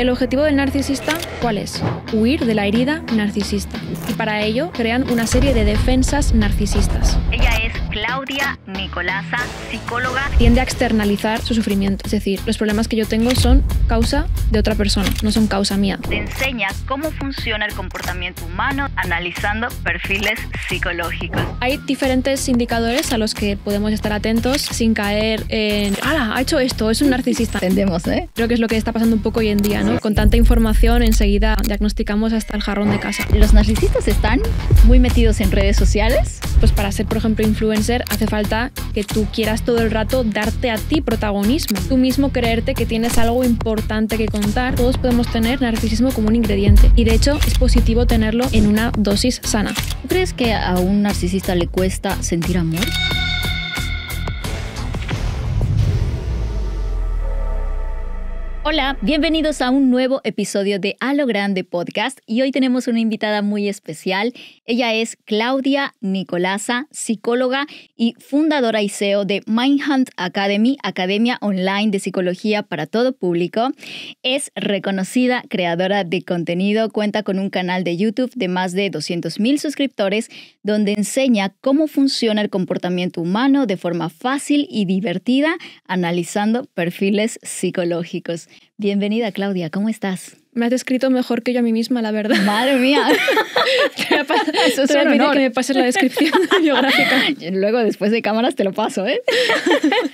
El objetivo del narcisista, ¿cuál es? Huir de la herida narcisista. Y para ello crean una serie de defensas narcisistas. Claudia Nicolasa, psicóloga, tiende a externalizar su sufrimiento. Es decir, los problemas que yo tengo son causa de otra persona, no son causa mía. Te enseña cómo funciona el comportamiento humano analizando perfiles psicológicos. Hay diferentes indicadores a los que podemos estar atentos sin caer en, ¡Hala! Ha hecho esto, es un narcisista. Entendemos, ¿eh? Creo que es lo que está pasando un poco hoy en día, ¿no? Con tanta información enseguida diagnosticamos hasta el jarrón de casa. Los narcisistas están muy metidos en redes sociales. Pues para ser, por ejemplo, influencer ser, hace falta que tú quieras todo el rato darte a ti protagonismo, tú mismo creerte que tienes algo importante que contar. Todos podemos tener narcisismo como un ingrediente y de hecho es positivo tenerlo en una dosis sana. crees que a un narcisista le cuesta sentir amor? Hola, bienvenidos a un nuevo episodio de A lo Grande Podcast y hoy tenemos una invitada muy especial. Ella es Claudia Nicolasa, psicóloga y fundadora y CEO de Mindhunt Academy, academia online de psicología para todo público. Es reconocida creadora de contenido, cuenta con un canal de YouTube de más de 200.000 suscriptores donde enseña cómo funciona el comportamiento humano de forma fácil y divertida analizando perfiles psicológicos. Bienvenida, Claudia, ¿cómo estás? Me has descrito mejor que yo a mí misma, la verdad. Madre mía. que me pases la descripción biográfica. Luego, después de cámaras, te lo paso, ¿eh?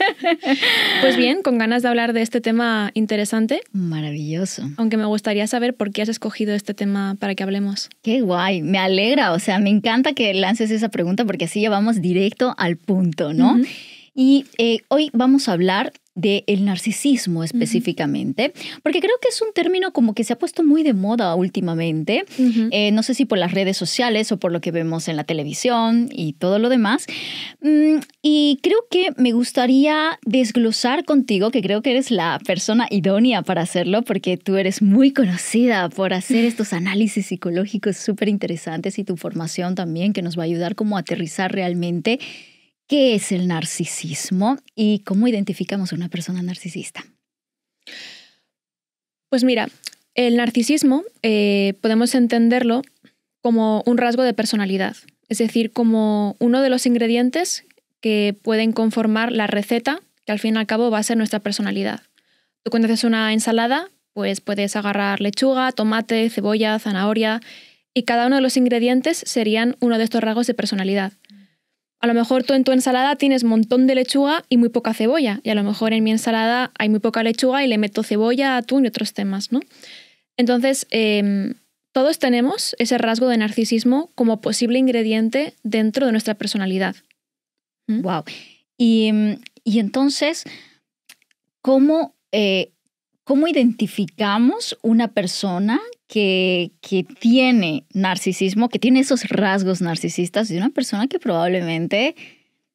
pues bien, con ganas de hablar de este tema interesante. Maravilloso. Aunque me gustaría saber por qué has escogido este tema para que hablemos. Qué guay, me alegra, o sea, me encanta que lances esa pregunta porque así llevamos directo al punto, ¿no? Y eh, hoy vamos a hablar del el narcisismo específicamente, porque creo que es un término como que se ha puesto muy de moda últimamente, eh, no sé si por las redes sociales o por lo que vemos en la televisión y todo lo demás. Mm, y creo que me gustaría desglosar contigo, que creo que eres la persona idónea para hacerlo, porque tú eres muy conocida por hacer estos análisis psicológicos súper interesantes y tu formación también, que nos va a ayudar como a aterrizar realmente ¿Qué es el narcisismo y cómo identificamos a una persona narcisista? Pues mira, el narcisismo eh, podemos entenderlo como un rasgo de personalidad, es decir, como uno de los ingredientes que pueden conformar la receta que al fin y al cabo va a ser nuestra personalidad. Tú cuando haces una ensalada, pues puedes agarrar lechuga, tomate, cebolla, zanahoria y cada uno de los ingredientes serían uno de estos rasgos de personalidad. A lo mejor tú en tu ensalada tienes montón de lechuga y muy poca cebolla, y a lo mejor en mi ensalada hay muy poca lechuga y le meto cebolla, a tú y otros temas, ¿no? Entonces, em, todos tenemos ese rasgo de narcisismo como posible ingrediente dentro de nuestra personalidad. Wow. ¿Mm? Em, y, entonces, ¿cómo, eh, ¿cómo identificamos una persona que, que, tiene narcisismo, que tiene esos rasgos narcisistas de una persona que probablemente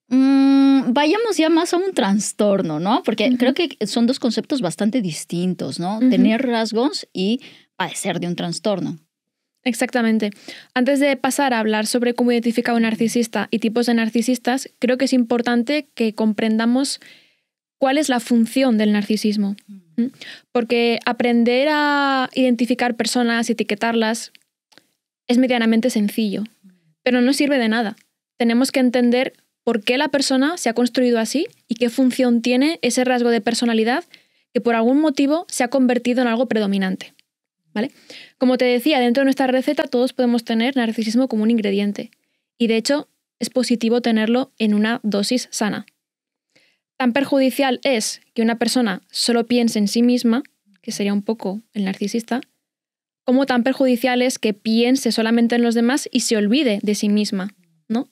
mm, vayamos ya más a un trastorno, ¿no? Porque creo que son dos conceptos bastante distintos, ¿no? Tener rasgos y padecer de un trastorno. Exactamente. Antes de pasar a hablar sobre cómo identificar a un narcisista y tipos de narcisistas, creo que es importante que comprendamos cuál es la función del narcisismo. Mm. Porque aprender a identificar personas, etiquetarlas, es medianamente sencillo, pero no sirve de nada. Tenemos que entender por qué la persona se ha construido así y qué función tiene ese rasgo de personalidad que por algún motivo se ha convertido en algo predominante. ¿Vale? Como te decía, dentro de nuestra receta todos podemos tener narcisismo como un ingrediente y de hecho es positivo tenerlo en una dosis sana tan perjudicial es que una persona solo piense en sí misma, que sería un poco el narcisista, como tan perjudicial es que piense solamente en los demás y se olvide de sí misma, ¿no?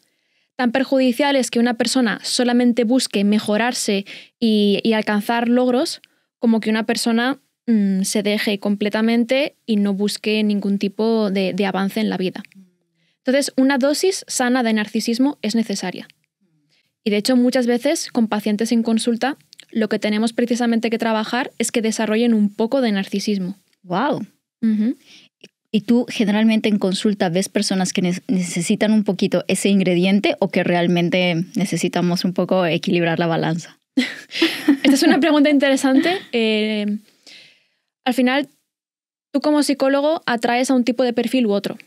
Tan perjudicial es que una persona solamente busque mejorarse y, alcanzar logros, como que una persona mm, se deje completamente y no busque ningún tipo de avance en la vida. Entonces, una dosis sana de narcisismo es necesaria. Y de hecho muchas veces con pacientes sin consulta lo que tenemos precisamente que trabajar es que desarrollen un poco de narcisismo. ¡Wow! ¿Y tú generalmente en consulta ves personas que necesitan un poquito ese ingrediente o que realmente necesitamos un poco equilibrar la balanza? Esta es una pregunta interesante. Eh, al final, tú como psicólogo atraes a un tipo de perfil u otro.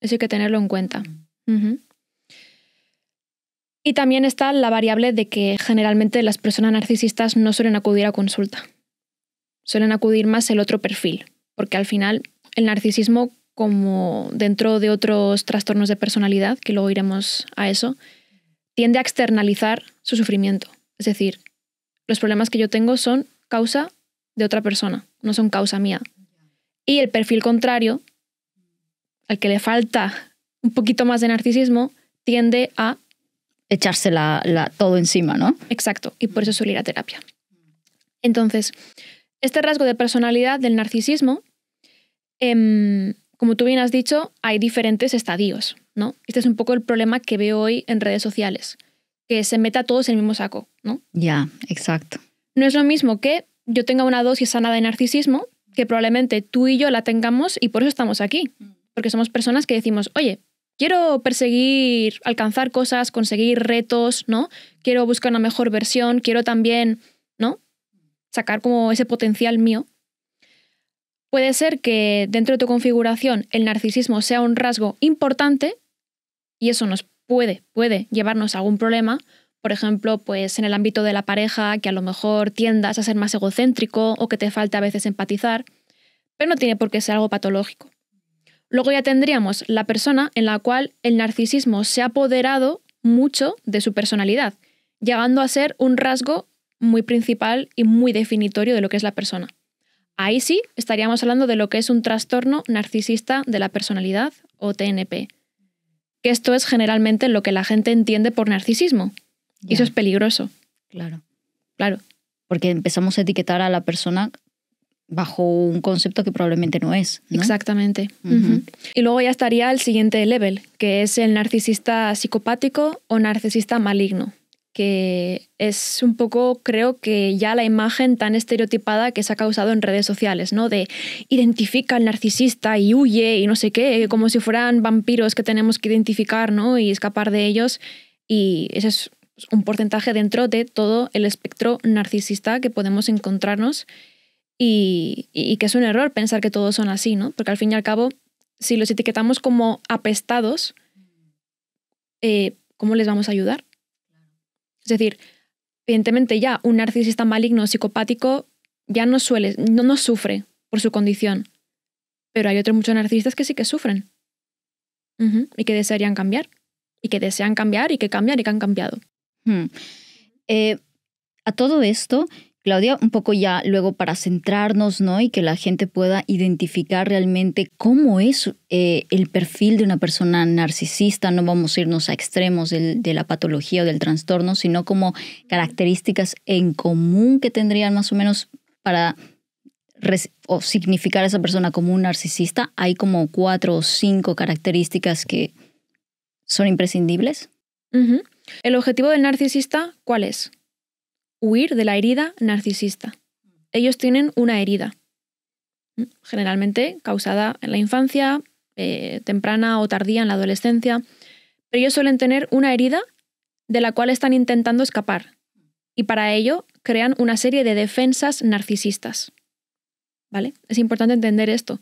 Eso hay que tenerlo en cuenta. Mm. Y también está la variable de que generalmente las personas narcisistas no suelen acudir a consulta. Suelen acudir más el otro perfil, porque al final el narcisismo, como dentro de otros trastornos de personalidad, que luego iremos a eso, tiende a externalizar su sufrimiento. Es decir, los problemas que yo tengo son causa de otra persona, no son causa mía. Y el perfil contrario, al que le falta un poquito más de narcisismo, tiende a echarse la, todo encima, ¿no? Exacto, y por eso suele ir a terapia. Entonces, este rasgo de personalidad del narcisismo, em, como tú bien has dicho, hay diferentes estadios, ¿no? Este es un poco el problema que veo hoy en redes sociales, que se meta todos en el mismo saco, ¿no? Ya, exacto. No es lo mismo que yo tenga una dosis sana de narcisismo, que probablemente tú y yo la tengamos y por eso estamos aquí, porque somos personas que decimos, oye, quiero perseguir, alcanzar cosas, conseguir retos, ¿no? Quiero buscar una mejor versión, quiero también, ¿no? Sacar como ese potencial mío. Puede ser que dentro de tu configuración el narcisismo sea un rasgo importante y eso nos puede, puede llevarnos a algún problema. Por ejemplo, pues en el ámbito de la pareja, que a lo mejor tiendas a ser más egocéntrico o que te falta a veces empatizar, pero no tiene por qué ser algo patológico. Luego ya tendríamos la persona en la cual el narcisismo se ha apoderado mucho de su personalidad, llegando a ser un rasgo muy principal y muy definitorio de lo que es la persona. Ahí sí estaríamos hablando de lo que es un trastorno narcisista de la personalidad o TNP, que esto es generalmente lo que la gente entiende por narcisismo. Y eso es peligroso. Claro. Claro. Porque empezamos a etiquetar a la persona bajo un concepto que probablemente no es. Exactamente. Y luego ya estaría el siguiente level, que es el narcisista psicopático o narcisista maligno, que es un poco, creo que ya la imagen tan estereotipada que se ha causado en redes sociales, ¿no? De identifica al narcisista y huye y no sé qué, como si fueran vampiros que tenemos que identificar, ¿no? Y escapar de ellos. Y ese es un porcentaje dentro de todo el espectro narcisista que podemos encontrarnos y, que es un error pensar que todos son así, ¿no? Porque al fin y al cabo, si los etiquetamos como apestados, eh, ¿cómo les vamos a ayudar? Es decir, evidentemente ya un narcisista maligno psicopático ya no suele, no, nos sufre por su condición, pero hay otros muchos narcisistas que sí que sufren y que desearían cambiar y que desean cambiar y que cambian y que han cambiado. Hmm. Eh, a todo esto, Claudia, un poco ya luego para centrarnos, ¿no? Y que la gente pueda identificar realmente cómo es eh, el perfil de una persona narcisista. No vamos a irnos a extremos de la patología o del trastorno, sino como características en común que tendrían más o menos para o significar a esa persona como un narcisista. Hay como cuatro o cinco características que son imprescindibles. ¿El objetivo del narcisista cuál es? huir de la herida narcisista. Ellos tienen una herida, generalmente causada en la infancia, eh, temprana o tardía en la adolescencia, pero ellos suelen tener una herida de la cual están intentando escapar y para ello crean una serie de defensas narcisistas. ¿Vale? Es importante entender esto,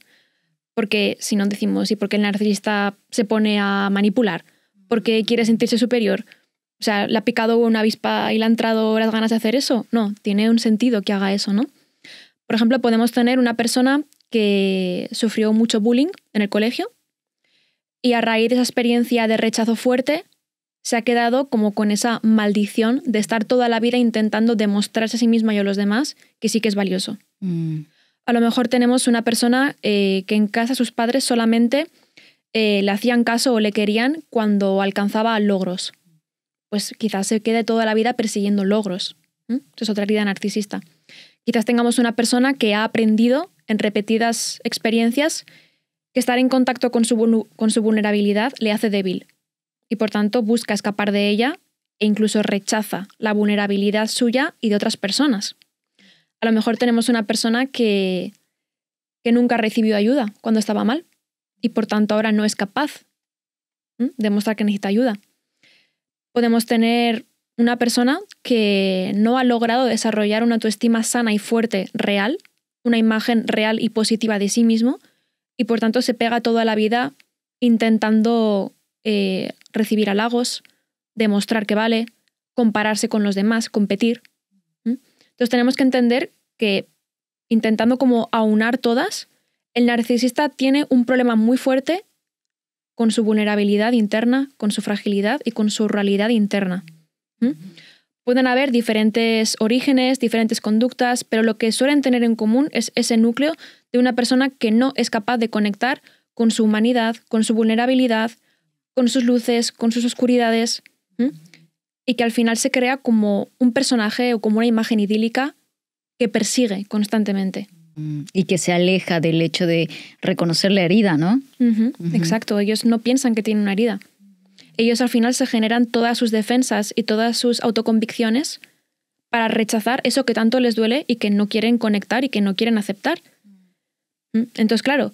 porque si no decimos, ¿y por qué el narcisista se pone a manipular? ¿Por qué quiere sentirse superior? O sea, ¿le ha picado una avispa y le ha entrado las ganas de hacer eso? No, tiene un sentido que haga eso, ¿no? Por ejemplo, podemos tener una persona que sufrió mucho bullying en el colegio y a raíz de esa experiencia de rechazo fuerte se ha quedado como con esa maldición de estar toda la vida intentando demostrarse a sí misma y a los demás que sí que es valioso. Mm. A lo mejor tenemos una persona eh, que en casa sus padres solamente eh, le hacían caso o le querían cuando alcanzaba logros pues quizás se quede toda la vida persiguiendo logros. es otra vida narcisista. Quizás tengamos una persona que ha aprendido en repetidas experiencias que estar en contacto con su, con su vulnerabilidad le hace débil y por tanto busca escapar de ella e incluso rechaza la vulnerabilidad suya y de otras personas. A lo mejor tenemos una persona que, que nunca recibió ayuda cuando estaba mal y por tanto ahora no es capaz de mostrar que necesita ayuda podemos tener una persona que no ha logrado desarrollar una autoestima sana y fuerte, real, una imagen real y positiva de sí mismo, y por tanto se pega toda la vida intentando eh, recibir halagos, demostrar que vale, compararse con los demás, competir. Entonces tenemos que entender que intentando como aunar todas, el narcisista tiene un problema muy fuerte con su vulnerabilidad interna, con su fragilidad y con su realidad interna. Pueden haber diferentes orígenes, diferentes conductas, pero lo que suelen tener en común es ese núcleo de una persona que no es capaz de conectar con su humanidad, con su vulnerabilidad, con sus luces, con sus oscuridades, y que al final se crea como un personaje o como una imagen idílica que persigue constantemente. Y que se aleja del hecho de reconocer la herida, ¿no? Exacto, ellos no piensan que tienen una herida. Ellos al final se generan todas sus defensas y todas sus autoconvicciones para rechazar eso que tanto les duele y que no quieren conectar y que no quieren aceptar. Mm, entonces, claro,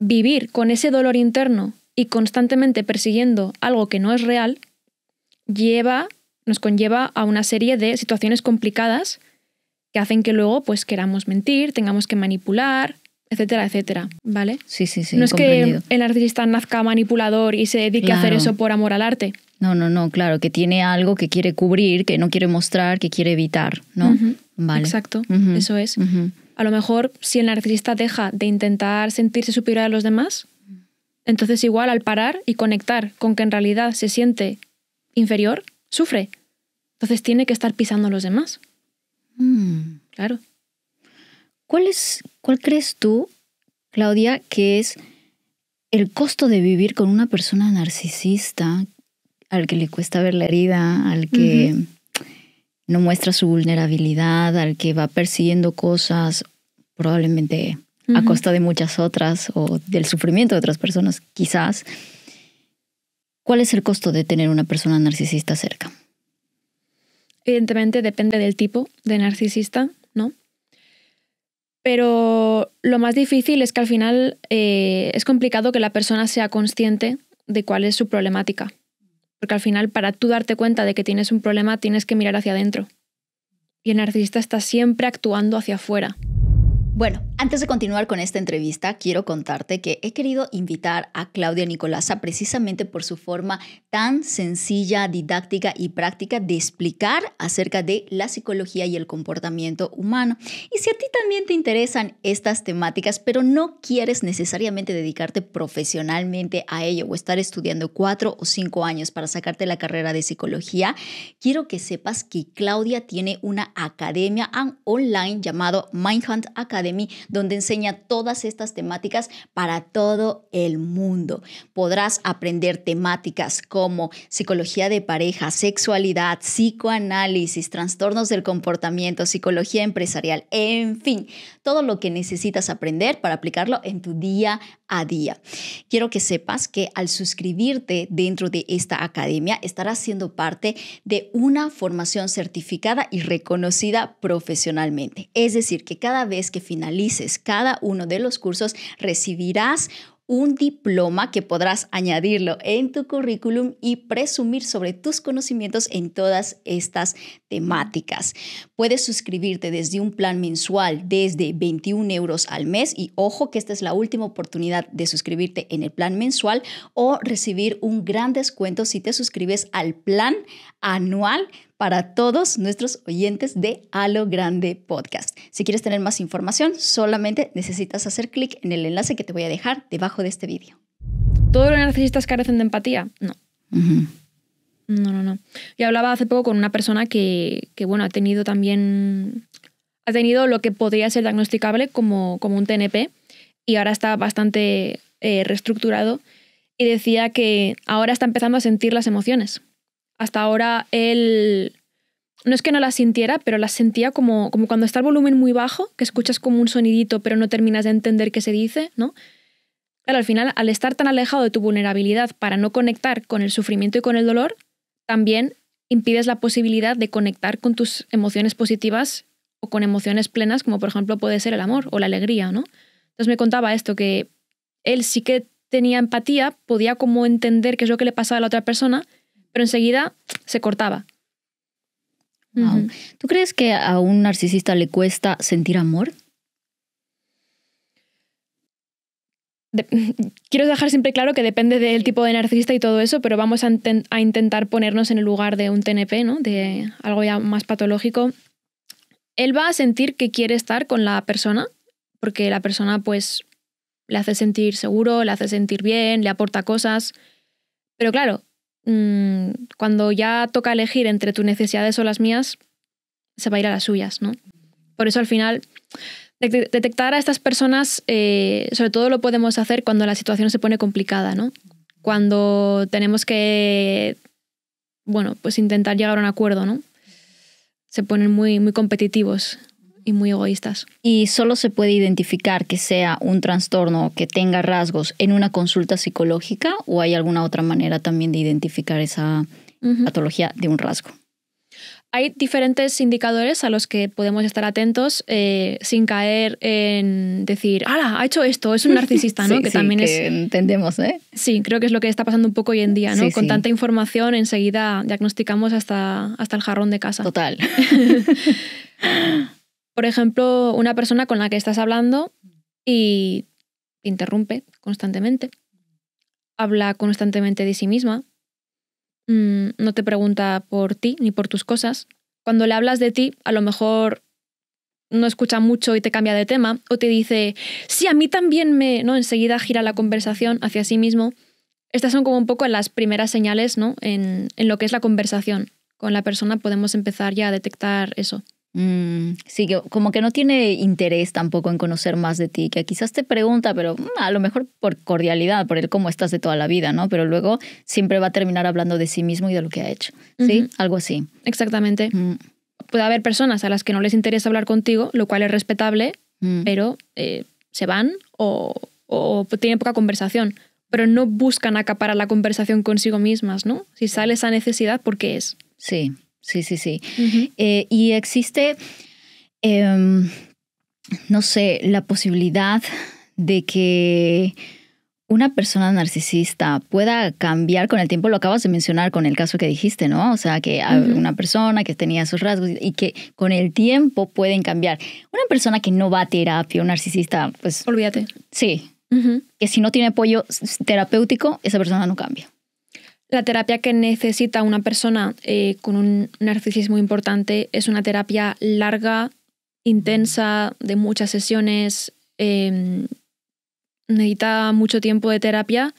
vivir con ese dolor interno y constantemente persiguiendo algo que no es real lleva, nos conlleva a una serie de situaciones complicadas que hacen que luego pues queramos mentir, tengamos que manipular, etcétera, etcétera, ¿vale? Sí, sí, sí. No es que el narcisista nazca manipulador y se dedique a hacer eso por amor al arte. No, no, no, claro, que tiene algo que quiere cubrir, que no quiere mostrar, que quiere evitar, ¿no? Vale. Exacto, eso es. A lo mejor si el narcisista deja de intentar sentirse superior a los demás, entonces igual al parar y conectar con que en realidad se siente inferior, sufre. Entonces tiene que estar pisando a los demás. Mm, claro. ¿Cuál, es, ¿Cuál crees tú, Claudia, que es el costo de vivir con una persona narcisista al que le cuesta ver la herida, al que no muestra su vulnerabilidad, al que va persiguiendo cosas probablemente a costa de muchas otras o del sufrimiento de otras personas, quizás? ¿Cuál es el costo de tener una persona narcisista cerca? Evidentemente depende del tipo de narcisista, ¿no? Pero lo más difícil es que al final eh, es complicado que la persona sea consciente de cuál es su problemática. Porque al final, para tú darte cuenta de que tienes un problema, tienes que mirar hacia adentro. Y el narcisista está siempre actuando hacia afuera. Bueno, antes de continuar con esta entrevista, quiero contarte que he querido invitar a Claudia Nicolasa precisamente por su forma tan sencilla, didáctica y práctica de explicar acerca de la psicología y el comportamiento humano. Y si a ti también te interesan estas temáticas, pero no quieres necesariamente dedicarte profesionalmente a ello o estar estudiando cuatro o cinco años para sacarte la carrera de psicología, quiero que sepas que Claudia tiene una academia online llamado Mindhunt Academy, donde enseña todas estas temáticas para todo el mundo. Podrás aprender temáticas como como psicología de pareja, sexualidad, psicoanálisis, trastornos del comportamiento, psicología empresarial, en fin, todo lo que necesitas aprender para aplicarlo en tu día a día. Quiero que sepas que al suscribirte dentro de esta academia estarás siendo parte de una formación certificada y reconocida profesionalmente. Es decir, que cada vez que finalices cada uno de los cursos recibirás un diploma que podrás añadirlo en tu currículum y presumir sobre tus conocimientos en todas estas temáticas. Puedes suscribirte desde un plan mensual desde 21 euros al mes y ojo que esta es la última oportunidad de suscribirte en el plan mensual o recibir un gran descuento si te suscribes al plan anual para todos nuestros oyentes de A lo Grande Podcast. Si quieres tener más información, solamente necesitas hacer clic en el enlace que te voy a dejar debajo de este vídeo. ¿Todos los narcisistas carecen de empatía? No. No, no, no. Yo hablaba hace poco con una persona que, bueno, ha tenido también. Ha tenido lo que podría ser diagnosticable como, como un TNP y ahora está bastante eh, reestructurado. Y decía que ahora está empezando a sentir las emociones hasta ahora él... No es que no la sintiera, pero la sentía como, como cuando está el volumen muy bajo, que escuchas como un sonidito, pero no terminas de entender qué se dice, ¿no? Claro, al final, al estar tan alejado de tu vulnerabilidad para no conectar con el sufrimiento y con el dolor, también impides la posibilidad de conectar con tus emociones positivas o con emociones plenas, como por ejemplo puede ser el amor o la alegría, ¿no? Entonces me contaba esto, que él sí que tenía empatía, podía como entender qué es lo que le pasaba a la otra persona, pero enseguida se cortaba. ¿Tú crees que a un narcisista le cuesta sentir amor? quiero dejar siempre claro que depende del tipo de narcisista y todo eso, pero vamos a, a, intentar ponernos en el lugar de un TNP, ¿no? De algo ya más patológico. Él va a sentir que quiere estar con la persona, porque la persona, pues, le hace sentir seguro, le hace sentir bien, le aporta cosas. Pero claro, Mm, cuando ya toca elegir entre tus necesidades o las mías, se va a ir a las suyas, ¿no? Por eso al final, detectar a estas personas, eh, sobre todo lo podemos hacer cuando la situación se pone complicada, ¿no? Cuando tenemos que, bueno, pues intentar llegar a un acuerdo, ¿no? Se ponen muy, muy competitivos y muy egoístas. Y solo se puede identificar que sea un trastorno que tenga rasgos en una consulta psicológica o hay alguna otra manera también de identificar esa patología de un rasgo. Hay diferentes indicadores a los que podemos estar atentos eh, sin caer en decir, ¡ah, ha hecho esto! Es un narcisista, ¿no? sí, que también que Entendemos, ¿eh? Sí, creo que es lo que está pasando un poco hoy en día, ¿no? Con tanta información, enseguida diagnosticamos hasta, hasta el jarrón de casa. Total. por ejemplo, una persona con la que estás hablando y te interrumpe constantemente, habla constantemente de sí misma, mm, no te pregunta por ti ni por tus cosas. Cuando le hablas de ti, a lo mejor no escucha mucho y te cambia de tema, o te dice, sí, a mí también me, ¿no? Enseguida gira la conversación hacia sí mismo. Estas son como un poco las primeras señales, ¿no? en lo que es la conversación con la persona podemos empezar ya a detectar eso. Mm, sí, como que no tiene interés tampoco en conocer más de ti, que quizás te pregunta, pero mm, a lo mejor por cordialidad, por el cómo estás de toda la vida, ¿no? Pero luego siempre va a terminar hablando de sí mismo y de lo que ha hecho, ¿sí? Algo así. Exactamente. Mm. Puede haber personas a las que no les interesa hablar contigo, lo cual es respetable, mm. pero eh, se van o, o tienen poca conversación, pero no buscan acaparar la conversación consigo mismas, ¿no? Si sale esa necesidad, ¿por qué es? Sí, sí, sí, sí. Eh, y existe, em, no sé, la posibilidad de que una persona narcisista pueda cambiar con el tiempo, lo acabas de mencionar con el caso que dijiste, ¿no? O sea, que una persona que tenía sus rasgos y que con el tiempo pueden cambiar. Una persona que no va a terapia, un narcisista, pues... Olvídate. Sí. Que si no tiene apoyo terapéutico, esa persona no cambia. La terapia que necesita una persona eh, con un narcisismo importante es una terapia larga, intensa, de muchas sesiones. Em, necesita mucho tiempo de terapia,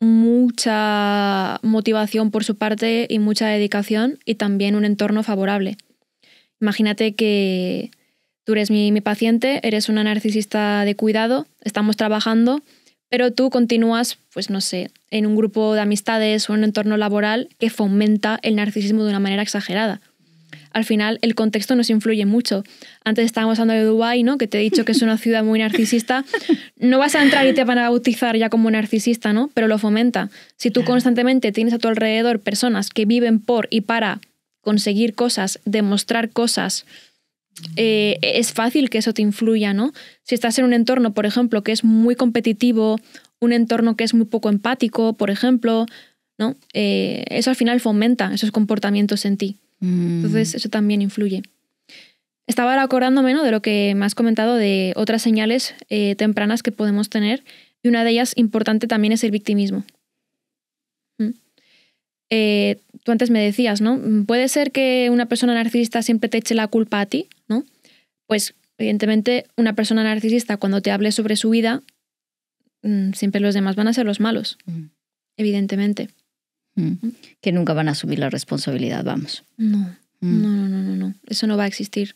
mucha motivación por su parte y mucha dedicación y también un entorno favorable. Imagínate que tú eres mi paciente, eres una narcisista de cuidado, estamos trabajando pero tú continúas, pues no sé, en un grupo de amistades o en un entorno laboral que fomenta el narcisismo de una manera exagerada. Al final, el contexto nos influye mucho. Antes estábamos hablando de Dubái, ¿no? Que te he dicho que es una ciudad muy narcisista. No vas a entrar y te van a bautizar ya como narcisista, ¿no? Pero lo fomenta. Si tú constantemente tienes a tu alrededor personas que viven por y para conseguir cosas, demostrar cosas, eh, es fácil que eso te influya, ¿no? Si estás en un entorno, por ejemplo, que es muy competitivo, un entorno que es muy poco empático, por ejemplo, ¿no? Eh, eso al final fomenta esos comportamientos en ti. Mm. Entonces, eso también influye. Estaba ahora acordándome de lo que me has comentado de otras señales eh, tempranas que podemos tener y una de ellas importante también es el victimismo. Eh, tú antes me decías, ¿no? Mm, Puede ser que una persona narcisista siempre te eche la culpa a ti, ¿no? Pues evidentemente una persona narcisista cuando te hable sobre su vida, mm, siempre los demás van a ser los malos, mm. evidentemente. Que nunca van a asumir la responsabilidad, vamos. no, no, no, no, no, eso no va a existir.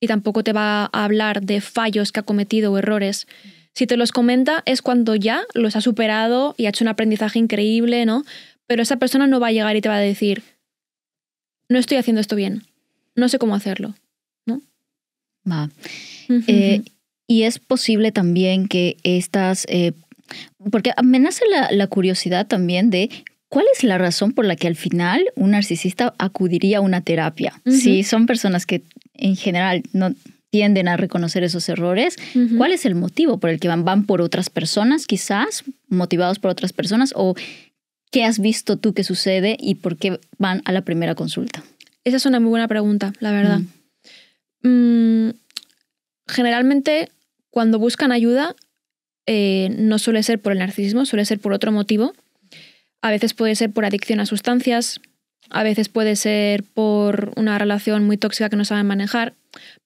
Y tampoco te va a hablar de fallos que ha cometido o errores. Si te los comenta es cuando ya los ha superado y ha hecho un aprendizaje increíble, ¿no? Pero esa persona no va a llegar y te va a decir, no estoy haciendo esto bien, no sé cómo hacerlo, eh, y es posible también que estas, eh, porque amenaza la, curiosidad también de ¿Cuál es la razón por la que al final un narcisista acudiría a una terapia? Si son personas que en general no tienden a reconocer esos errores, ¿cuál es el motivo por el que van? ¿Van por otras personas quizás? ¿Motivados por otras personas? ¿O ¿Qué has visto tú que sucede y por qué van a la primera consulta? Esa es una muy buena pregunta, la verdad. Mm, generalmente, cuando buscan ayuda, eh, no suele ser por el narcisismo, suele ser por otro motivo. A veces puede ser por adicción a sustancias, a veces puede ser por una relación muy tóxica que no saben manejar,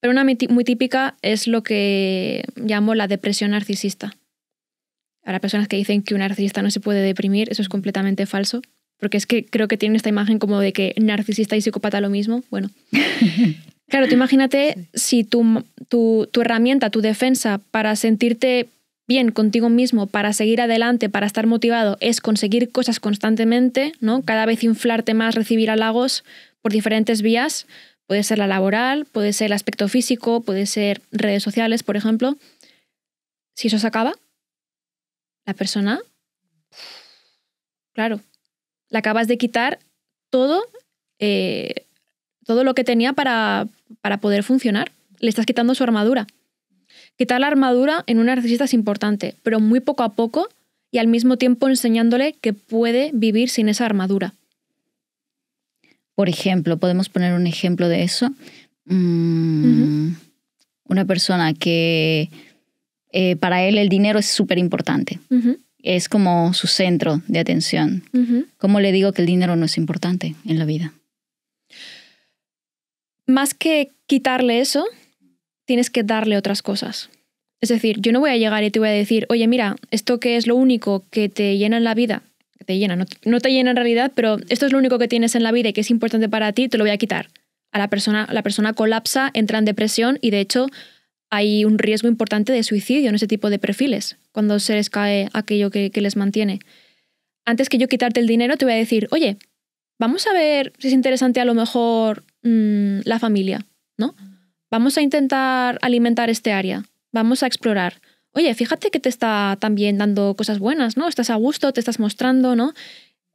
pero una muy típica es lo que llamo la depresión narcisista. Ahora personas que dicen que un narcisista no se puede deprimir, eso es completamente falso, porque es que creo que tienen esta imagen como de que narcisista y psicópata lo mismo. Bueno, claro, tú imagínate si tu, tu, tu herramienta, tu defensa para sentirte bien contigo mismo, para seguir adelante, para estar motivado, es conseguir cosas constantemente, ¿no? Cada vez inflarte más, recibir halagos por diferentes vías. Puede ser la laboral, puede ser el aspecto físico, puede ser redes sociales, por ejemplo. Si eso se acaba, la persona, claro, le acabas de quitar todo, eh, todo lo que tenía para, para, poder funcionar. Le estás quitando su armadura. Quitar la armadura en un narcisista es importante, pero muy poco a poco y al mismo tiempo enseñándole que puede vivir sin esa armadura. Por ejemplo, podemos poner un ejemplo de eso. Mm, una persona que eh, para él el dinero es súper importante. Es como su centro de atención. ¿Cómo le digo que el dinero no es importante en la vida? Más que quitarle eso, tienes que darle otras cosas. Es decir, yo no voy a llegar y te voy a decir, oye, mira, esto que es lo único que te llena en la vida, te llena, no te, no te llena en realidad, pero esto es lo único que tienes en la vida y que es importante para ti, te lo voy a quitar. A la persona, la persona colapsa, entra en depresión y de hecho hay un riesgo importante de suicidio en ese tipo de perfiles, cuando se les cae aquello que, les mantiene. Antes que yo quitarte el dinero, te voy a decir, oye, vamos a ver si es interesante a lo mejor mm, la familia, ¿no? Vamos a intentar alimentar este área, vamos a explorar. Oye, fíjate que te está también dando cosas buenas, ¿no? Estás a gusto, te estás mostrando, ¿no?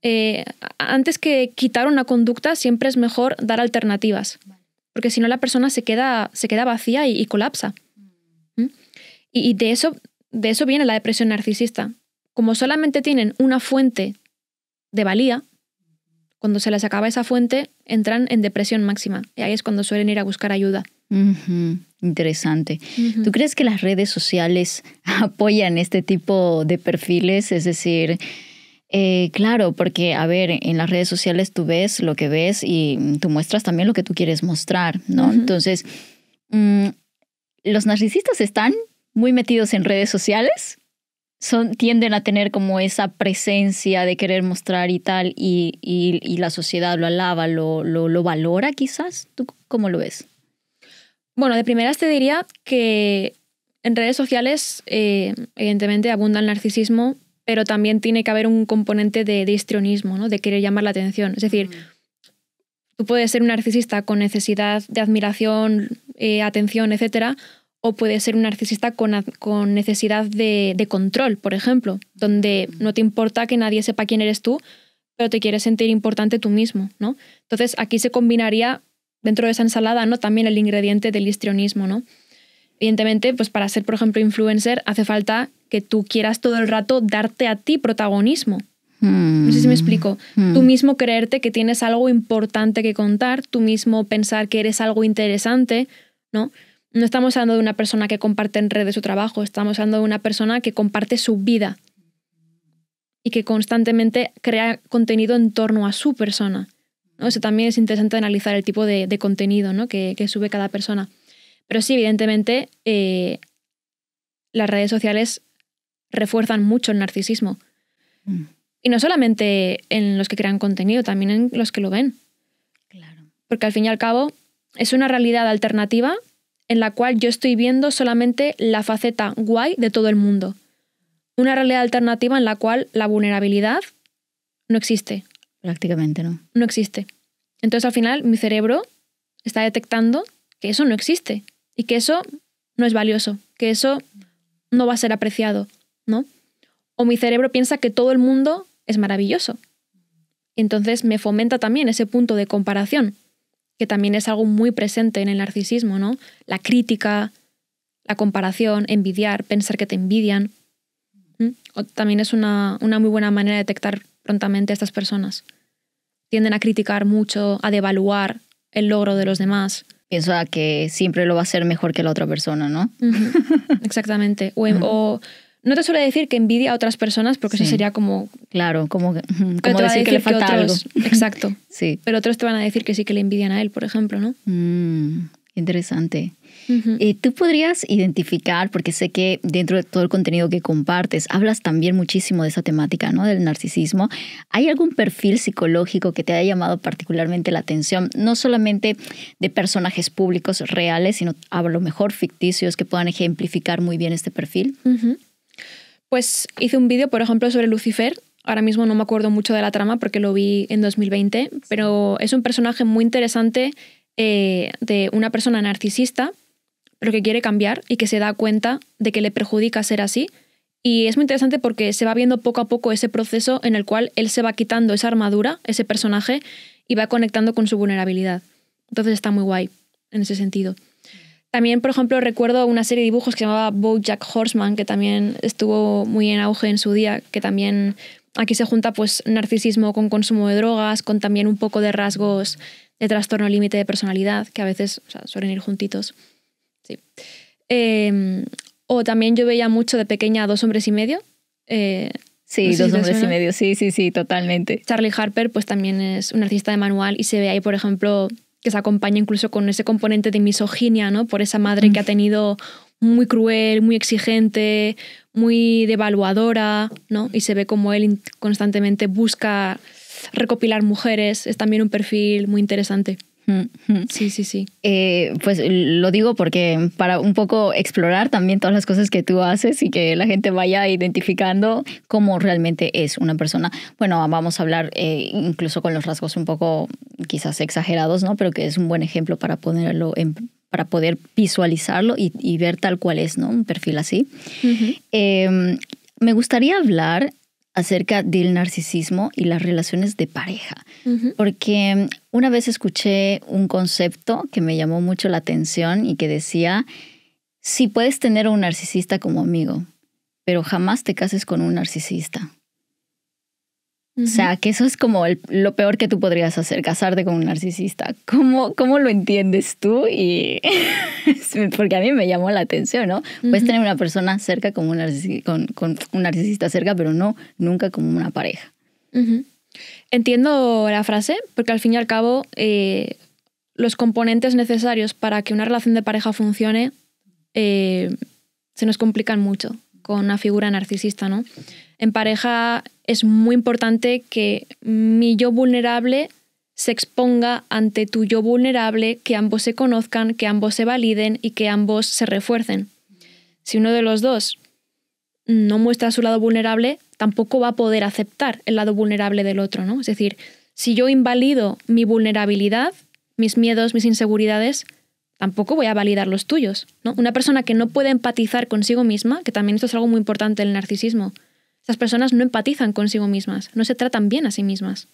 Eh, antes que quitar una conducta, siempre es mejor dar alternativas, porque si no la persona se queda, se queda vacía y colapsa. Y, de, eso, de eso viene la depresión narcisista. Como solamente tienen una fuente de valía, cuando se les acaba esa fuente, entran en depresión máxima. Y ahí es cuando suelen ir a buscar ayuda. Interesante. ¿Tú crees que las redes sociales apoyan este tipo de perfiles? Es decir, eh, claro, porque a ver, en las redes sociales tú ves lo que ves y tú muestras también lo que tú quieres mostrar, ¿no? Entonces, mm, los narcisistas están muy metidos en redes sociales, son, tienden a tener como esa presencia de querer mostrar y tal, y, la sociedad lo alaba, lo, valora quizás. ¿Tú cómo lo ves? Bueno, de primeras te diría que en redes sociales eh, evidentemente abunda el narcisismo, pero también tiene que haber un componente de, de histrionismo, ¿no? de querer llamar la atención. Es decir, mm. tú puedes ser un narcisista con necesidad de admiración, eh, atención, etcétera, o puede ser un narcisista con, necesidad de, control, por ejemplo, donde no te importa que nadie sepa quién eres tú, pero te quieres sentir importante tú mismo, ¿no? Entonces aquí se combinaría dentro de esa ensalada, ¿no? También el ingrediente del histrionismo, ¿no? Evidentemente, pues para ser, por ejemplo, influencer, hace falta que tú quieras todo el rato darte a ti protagonismo. Hmm. No sé si me explico. Hmm. Tú mismo creerte que tienes algo importante que contar, tú mismo pensar que eres algo interesante, ¿no? No estamos hablando de una persona que comparte en redes su trabajo, estamos hablando de una persona que comparte su vida y que constantemente crea contenido en torno a su persona. ¿no? Eso también es interesante analizar el tipo de, contenido que, sube cada persona. Pero sí, evidentemente, eh, las redes sociales refuerzan mucho el narcisismo. Mm. Y no solamente en los que crean contenido, también en los que lo ven. Claro. Porque al fin y al cabo es una realidad alternativa en la cual yo estoy viendo solamente la faceta guay de todo el mundo. Una realidad alternativa en la cual la vulnerabilidad no existe. Prácticamente no. No existe. Entonces al final mi cerebro está detectando que eso no existe y que eso no es valioso, que eso no va a ser apreciado, ¿no? O mi cerebro piensa que todo el mundo es maravilloso. Entonces me fomenta también ese punto de comparación que también es algo muy presente en el narcisismo, ¿no? La crítica, la comparación, envidiar, pensar que te envidian. también es una, una muy buena manera de detectar prontamente a estas personas. Tienden a criticar mucho, a devaluar el logro de los demás. Pienso que siempre lo va a hacer mejor que la otra persona, ¿no? Exactamente. o no te suele decir que envidia a otras personas porque eso sería como... Claro, como, decir, que le falta algo. Exacto. sí. Pero otros te van a decir que sí que le envidian a él, por ejemplo, ¿no? Mm, interesante. Eh, tú podrías identificar, porque sé que dentro de todo el contenido que compartes, hablas también muchísimo de esa temática, ¿no? Del narcisismo. ¿Hay algún perfil psicológico que te haya llamado particularmente la atención? No solamente de personajes públicos reales, sino a lo mejor ficticios que puedan ejemplificar muy bien este perfil. Pues hice un vídeo, por ejemplo, sobre Lucifer. Ahora mismo no me acuerdo mucho de la trama porque lo vi en 2020, pero es un personaje muy interesante eh, de una persona narcisista, pero que quiere cambiar y que se da cuenta de que le perjudica ser así. Y es muy interesante porque se va viendo poco a poco ese proceso en el cual él se va quitando esa armadura, ese personaje, y va conectando con su vulnerabilidad. Entonces está muy guay en ese sentido. También, por ejemplo, recuerdo una serie de dibujos que se llamaba Bojack Horseman, que también estuvo muy en auge en su día, que también aquí se junta pues narcisismo con consumo de drogas, con también un poco de rasgos de trastorno límite de personalidad, que a veces suelen ir juntitos. Sí. Em, o también yo veía mucho de pequeña Dos hombres y medio. Eh, sí, Dos hombres y medio, sí, sí, sí, totalmente. Charlie Harper pues también es un narcisista de manual y se ve ahí, por ejemplo, que se acompaña incluso con ese componente de misoginia, ¿no? Por esa madre que ha mm. tenido muy cruel, muy exigente, muy devaluadora, ¿no? Y se ve como él constantemente busca recopilar mujeres. Es también un perfil muy interesante. Sí, sí, sí. Eh, pues lo digo porque para un poco explorar también todas las cosas que tú haces y que la gente vaya identificando cómo realmente es una persona. Bueno, vamos a hablar eh, incluso con los rasgos un poco quizás exagerados, ¿no? Pero que es un buen ejemplo para ponerlo en para poder visualizarlo y, ver tal cual es, ¿no? Un perfil así. Em, me gustaría hablar acerca del narcisismo y las relaciones de pareja, porque mm, una vez escuché un concepto que me llamó mucho la atención y que decía, si puedes tener a un narcisista como amigo, pero jamás te cases con un narcisista. O sea, que eso es como lo peor que tú podrías hacer, casarte con un narcisista. ¿Cómo, cómo lo entiendes tú? Y porque a mí me llamó la atención, ¿no? Puedes tener una persona cerca como con, un narcisista cerca, pero no nunca como una pareja. Entiendo la frase, porque al fin y al cabo eh, los componentes necesarios para que una relación de pareja funcione eh, se nos complican mucho con una figura narcisista, ¿no? En pareja es muy importante que mi yo vulnerable se exponga ante tu yo vulnerable, que ambos se conozcan, que ambos se validen y que ambos se refuercen. Si uno de los dos no muestra su lado vulnerable, tampoco va a poder aceptar el lado vulnerable del otro, ¿no? Es decir, si yo invalido mi vulnerabilidad, mis miedos, mis inseguridades, tampoco voy a validar los tuyos, Una persona que no puede empatizar consigo misma, que también esto es algo muy importante en el narcisismo, las personas no empatizan consigo mismas, no se tratan bien a sí mismas.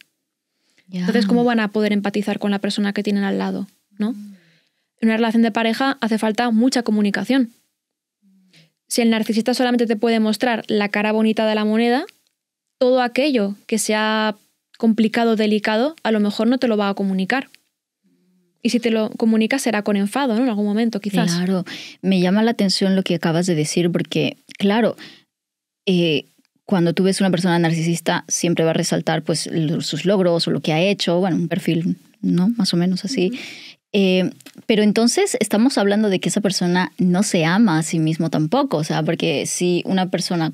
Entonces, ¿cómo van a poder empatizar con la persona que tienen al lado? ¿no? Mm. En una relación de pareja hace falta mucha comunicación. Si el narcisista solamente te puede mostrar la cara bonita de la moneda, todo aquello que sea complicado, delicado, a lo mejor no te lo va a comunicar. Y si te lo comunicas será con enfado, En algún momento, quizás. Claro, me llama la atención lo que acabas de decir, porque, claro, eh, cuando tú ves una persona narcisista, siempre va a resaltar pues sus logros o lo que ha hecho, bueno, un perfil, ¿no? Más o menos así. Eh, pero entonces estamos hablando de que esa persona no se ama a sí mismo tampoco, o sea, porque si una persona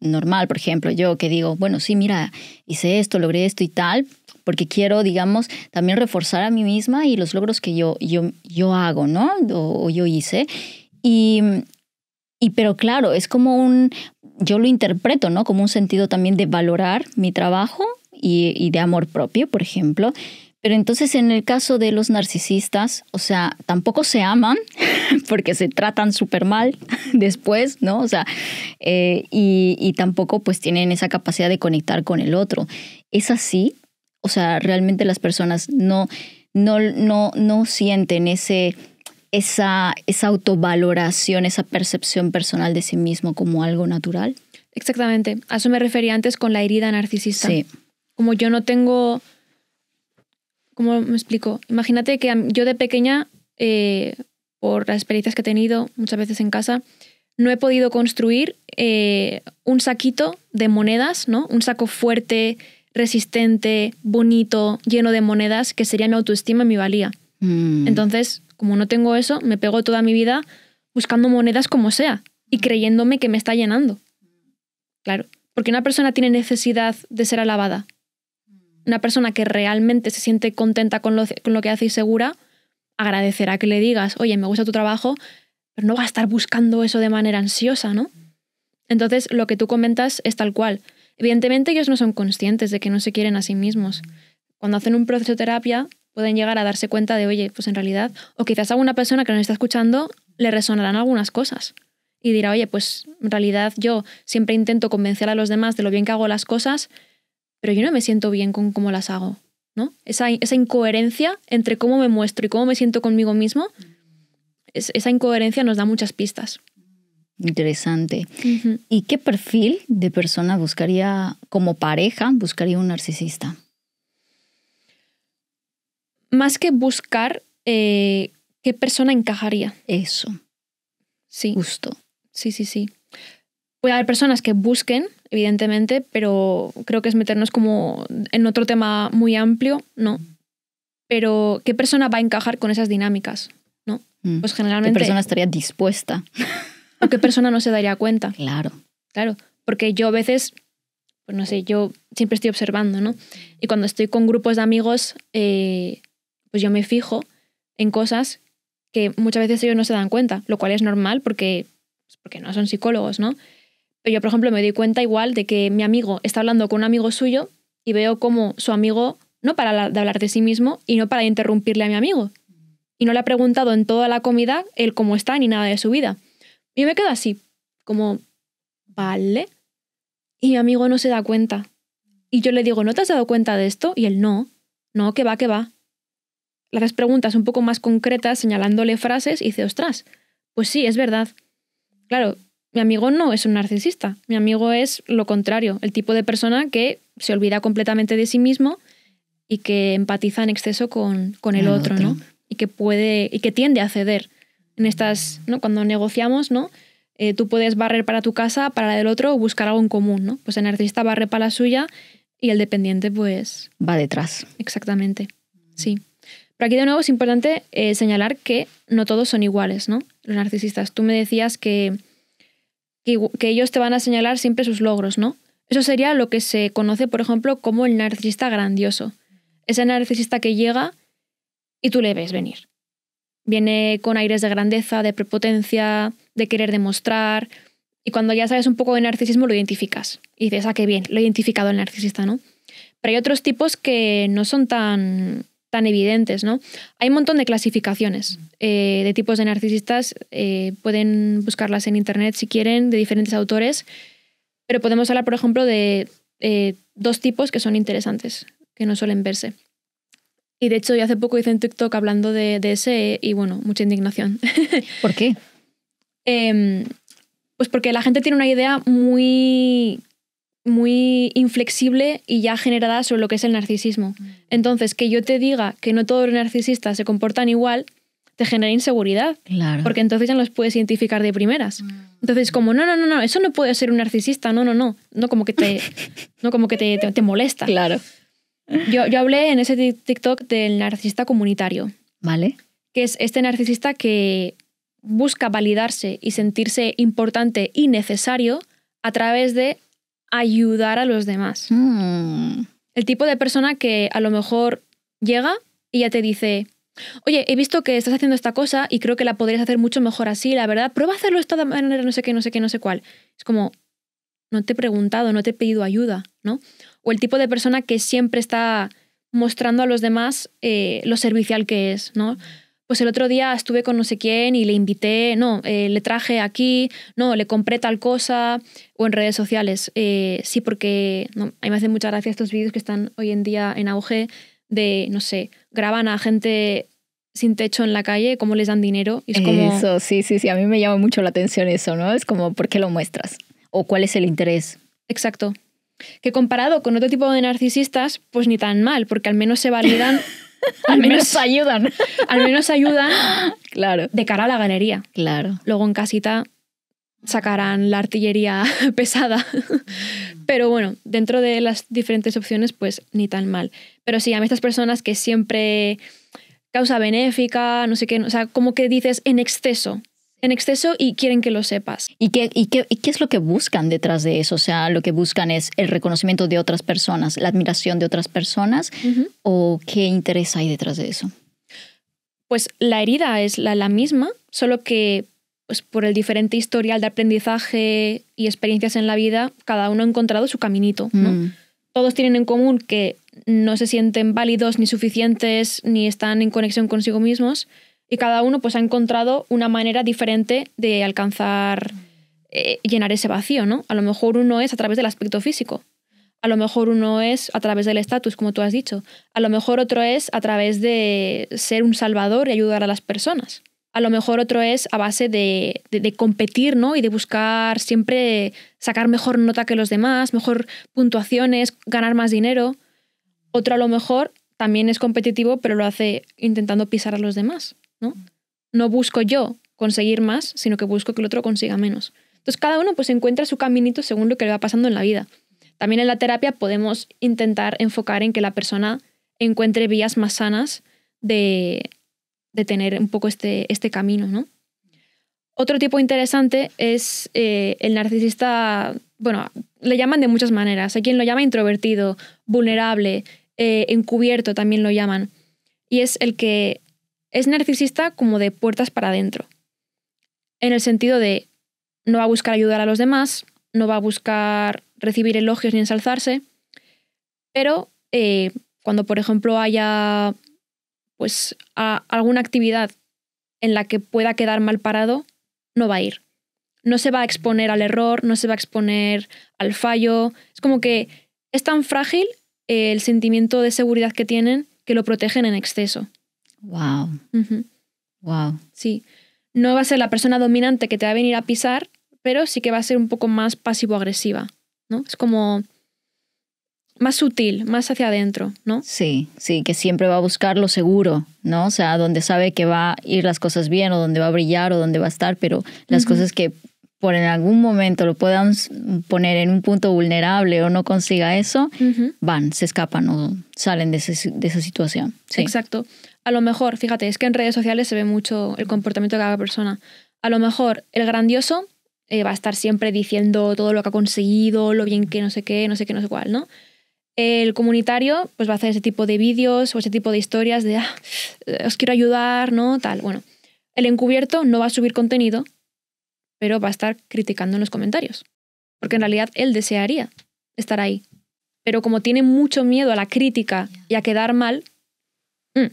normal, por ejemplo, yo que digo, bueno, sí, mira, hice esto, logré esto y tal, porque quiero, digamos, también reforzar a mí misma y los logros que yo, yo, yo hago, ¿no? O, o yo hice. Y, y pero claro, es como un, yo lo interpreto, ¿no? Como un sentido también de valorar mi trabajo y, de amor propio, por ejemplo. Pero entonces en el caso de los narcisistas, o sea, tampoco se aman porque se tratan súper mal después, ¿no? O sea, eh, y, y, tampoco pues tienen esa capacidad de conectar con el otro. Es así, o sea, realmente las personas no, no, no, no sienten ese esa, autovaloración, esa percepción personal de sí mismo como algo natural. Exactamente. A eso me refería antes con la herida narcisista. Sí. Como yo no tengo. ¿Cómo me explico? Imagínate que yo de pequeña, eh, por las experiencias que he tenido muchas veces en casa, no he podido construir eh, un saquito de monedas, ¿no? Un saco fuerte, resistente, bonito, lleno de monedas, que sería mi autoestima y mi valía. Mm. Entonces, como no tengo eso, me pego toda mi vida buscando monedas como sea y creyéndome que me está llenando. Claro, porque una persona tiene necesidad de ser alabada. Mm. Una persona que realmente se siente contenta con lo, que hace y segura, agradecerá que le digas, oye, me gusta tu trabajo, pero no va a estar buscando eso de manera ansiosa, ¿no? Entonces, lo que tú comentas es tal cual. Evidentemente ellos no son conscientes de que no se quieren a sí mismos. Cuando hacen un proceso de terapia, pueden llegar a darse cuenta de, oye, pues en realidad, o quizás a alguna persona que nos está escuchando le resonarán algunas cosas y dirá, oye, pues en realidad yo siempre intento convencer a los demás de lo bien que hago las cosas, pero yo no me siento bien con cómo las hago, ¿no? Esa, incoherencia entre cómo me muestro y cómo me siento conmigo mismo, esa incoherencia nos da muchas pistas. Interesante. ¿Y qué perfil de persona buscaría como pareja, buscaría un narcisista? más que buscar eh, qué persona encajaría. Eso. Sí. Justo. Sí, sí, sí. Puede haber personas que busquen, evidentemente, pero creo que es meternos como en otro tema muy amplio, ¿no? Pero ¿qué persona va a encajar con esas dinámicas? ¿No? Mm. Pues generalmente... ¿Qué persona estaría dispuesta? ¿O qué persona no se daría cuenta? Claro. Claro, porque yo a veces, pues no sé, yo siempre estoy observando, ¿no? Y cuando estoy con grupos de amigos, eh, pues yo me fijo en cosas que muchas veces ellos no se dan cuenta, lo cual es normal porque, pues, porque no son psicólogos, ¿no? Pero yo, por ejemplo, me doy cuenta igual de que mi amigo está hablando con un amigo suyo y veo como su amigo no para de hablar de sí mismo y no para interrumpirle a mi amigo. Y no le ha preguntado en toda la comida él cómo está ni nada de su vida. Y me quedo así, como, vale. Y mi amigo no se da cuenta. Y yo le digo, ¿no te has dado cuenta de esto? Y él, no, no, que va, que va le haces preguntas un poco más concretas señalándole frases y dice, ostras, pues sí, es verdad. Claro, mi amigo no es un narcisista, mi amigo es lo contrario, el tipo de persona que se olvida completamente de sí mismo y que empatiza en exceso con, el, otro, ¿no? Y que puede, y que tiende a ceder en estas, ¿no? Cuando negociamos, ¿no? Eh, tú puedes barrer para tu casa, para la del otro o buscar algo en común, ¿no? Pues el narcisista barre para la suya y el dependiente, pues. Va detrás. Exactamente. Sí. Pero aquí de nuevo es importante eh, señalar que no todos son iguales, ¿no? Los narcisistas. Tú me decías que, que, ellos te van a señalar siempre sus logros, ¿no? Eso sería lo que se conoce, por ejemplo, como el narcisista grandioso. Ese narcisista que llega y tú le ves venir. Viene con aires de grandeza, de prepotencia, de querer demostrar. Y cuando ya sabes un poco de narcisismo, lo identificas. Y dices, ah, qué bien, lo he identificado el narcisista, ¿no? Pero hay otros tipos que no son tan tan evidentes, ¿no? Hay un montón de clasificaciones eh, de tipos de narcisistas, eh, pueden buscarlas en internet si quieren, de diferentes autores, pero podemos hablar, por ejemplo, de eh, dos tipos que son interesantes, que no suelen verse. Y de hecho, yo hace poco hice un TikTok hablando de ese y bueno, mucha indignación. ¿Por qué? Em, pues porque la gente tiene una idea muy muy inflexible y ya generada sobre lo que es el narcisismo. Mm. Entonces, que yo te diga que no todos los narcisistas se comportan igual, te genera inseguridad. Claro. Porque entonces ya no los puedes identificar de primeras. Mm. Entonces, como, no, no, no, no, eso no puede ser un narcisista, no, no, no. No como que te, no como que te, molesta. Claro. Yo, yo hablé en ese TikTok del narcisista comunitario. Vale. Que es este narcisista que busca validarse y sentirse importante y necesario a través de ayudar a los demás. Mm. El tipo de persona que a lo mejor llega y ya te dice, oye, he visto que estás haciendo esta cosa y creo que la podrías hacer mucho mejor así, la verdad, prueba a hacerlo de esta manera, no sé qué, no sé qué, no sé cuál. Es como, no te he preguntado, no te he pedido ayuda, ¿no? O el tipo de persona que siempre está mostrando a los demás eh, lo servicial que es, ¿no? pues el otro día estuve con no sé quién y le invité, no, eh, le traje aquí, no, le compré tal cosa, o en redes sociales. Eh, sí, porque no, a mí me hacen mucha gracia estos vídeos que están hoy en día en auge de, no sé, graban a gente sin techo en la calle, cómo les dan dinero. es como... Eso, sí, sí, sí, a mí me llama mucho la atención eso, ¿no? Es como, ¿por qué lo muestras? ¿O cuál es el interés? Exacto. Que comparado con otro tipo de narcisistas, pues ni tan mal, porque al menos se validan al menos ayudan. al menos ayudan claro. de cara a la galería. Claro. Luego en casita sacarán la artillería pesada. Pero bueno, dentro de las diferentes opciones, pues ni tan mal. Pero sí, a mí estas personas que siempre causa benéfica, no sé qué, o sea, como que dices en exceso en exceso y quieren que lo sepas. ¿Y qué, y, qué, es lo que buscan detrás de eso? O sea, lo que buscan es el reconocimiento de otras personas, la admiración de otras personas, o qué interés hay detrás de eso? Pues la herida es la, misma, solo que pues, por el diferente historial de aprendizaje y experiencias en la vida, cada uno ha encontrado su caminito. Mm. Todos tienen en común que no se sienten válidos ni suficientes, ni están en conexión consigo mismos, y cada uno pues ha encontrado una manera diferente de alcanzar, eh, llenar ese vacío, ¿no? A lo mejor uno es a través del aspecto físico, a lo mejor uno es a través del estatus, como tú has dicho, a lo mejor otro es a través de ser un salvador y ayudar a las personas. A lo mejor otro es a base de, competir, ¿no? Y de buscar siempre sacar mejor nota que los demás, mejor puntuaciones, ganar más dinero. Otro a lo mejor también es competitivo, pero lo hace intentando pisar a los demás. ¿no? busco yo conseguir más, sino que busco que el otro consiga menos. Entonces cada uno pues encuentra su caminito según lo que le va pasando en la vida. También en la terapia podemos intentar enfocar en que la persona encuentre vías más sanas de, tener un poco este, este camino, ¿no? Otro tipo interesante es eh, el narcisista, bueno, le llaman de muchas maneras. Hay quien lo llama introvertido, vulnerable, eh, encubierto también lo llaman. Y es el que es narcisista como de puertas para adentro, en el sentido de no va a buscar ayudar a los demás, no va a buscar recibir elogios ni ensalzarse, pero eh, cuando, por ejemplo, haya pues, alguna actividad en la que pueda quedar mal parado, no va a ir. No se va a exponer al error, no se va a exponer al fallo. Es como que es tan frágil el sentimiento de seguridad que tienen que lo protegen en exceso. Wow. Wow. Sí. No va a ser la persona dominante que te va a venir a pisar, pero sí que va a ser un poco más pasivo-agresiva, ¿no? Es como más sutil, más hacia adentro, ¿no? Sí, sí, que siempre va a buscar lo seguro, ¿no? O sea, donde sabe que va a ir las cosas bien o donde va a brillar o donde va a estar, pero las cosas que por en algún momento lo puedan poner en un punto vulnerable o no consiga eso, van, se escapan o salen de, de esa situación. Sí. Exacto a lo mejor, fíjate, es que en redes sociales se ve mucho el comportamiento de cada persona. A lo mejor el grandioso eh, va a estar siempre diciendo todo lo que ha conseguido, lo bien que no sé qué, no sé qué, no sé cuál, ¿no? El comunitario pues va a hacer ese tipo de vídeos o ese tipo de historias de, ah, eh, os quiero ayudar, ¿no? Tal, bueno. El encubierto no va a subir contenido, pero va a estar criticando en los comentarios. Porque en realidad él desearía estar ahí. Pero como tiene mucho miedo a la crítica y a quedar mal, mm,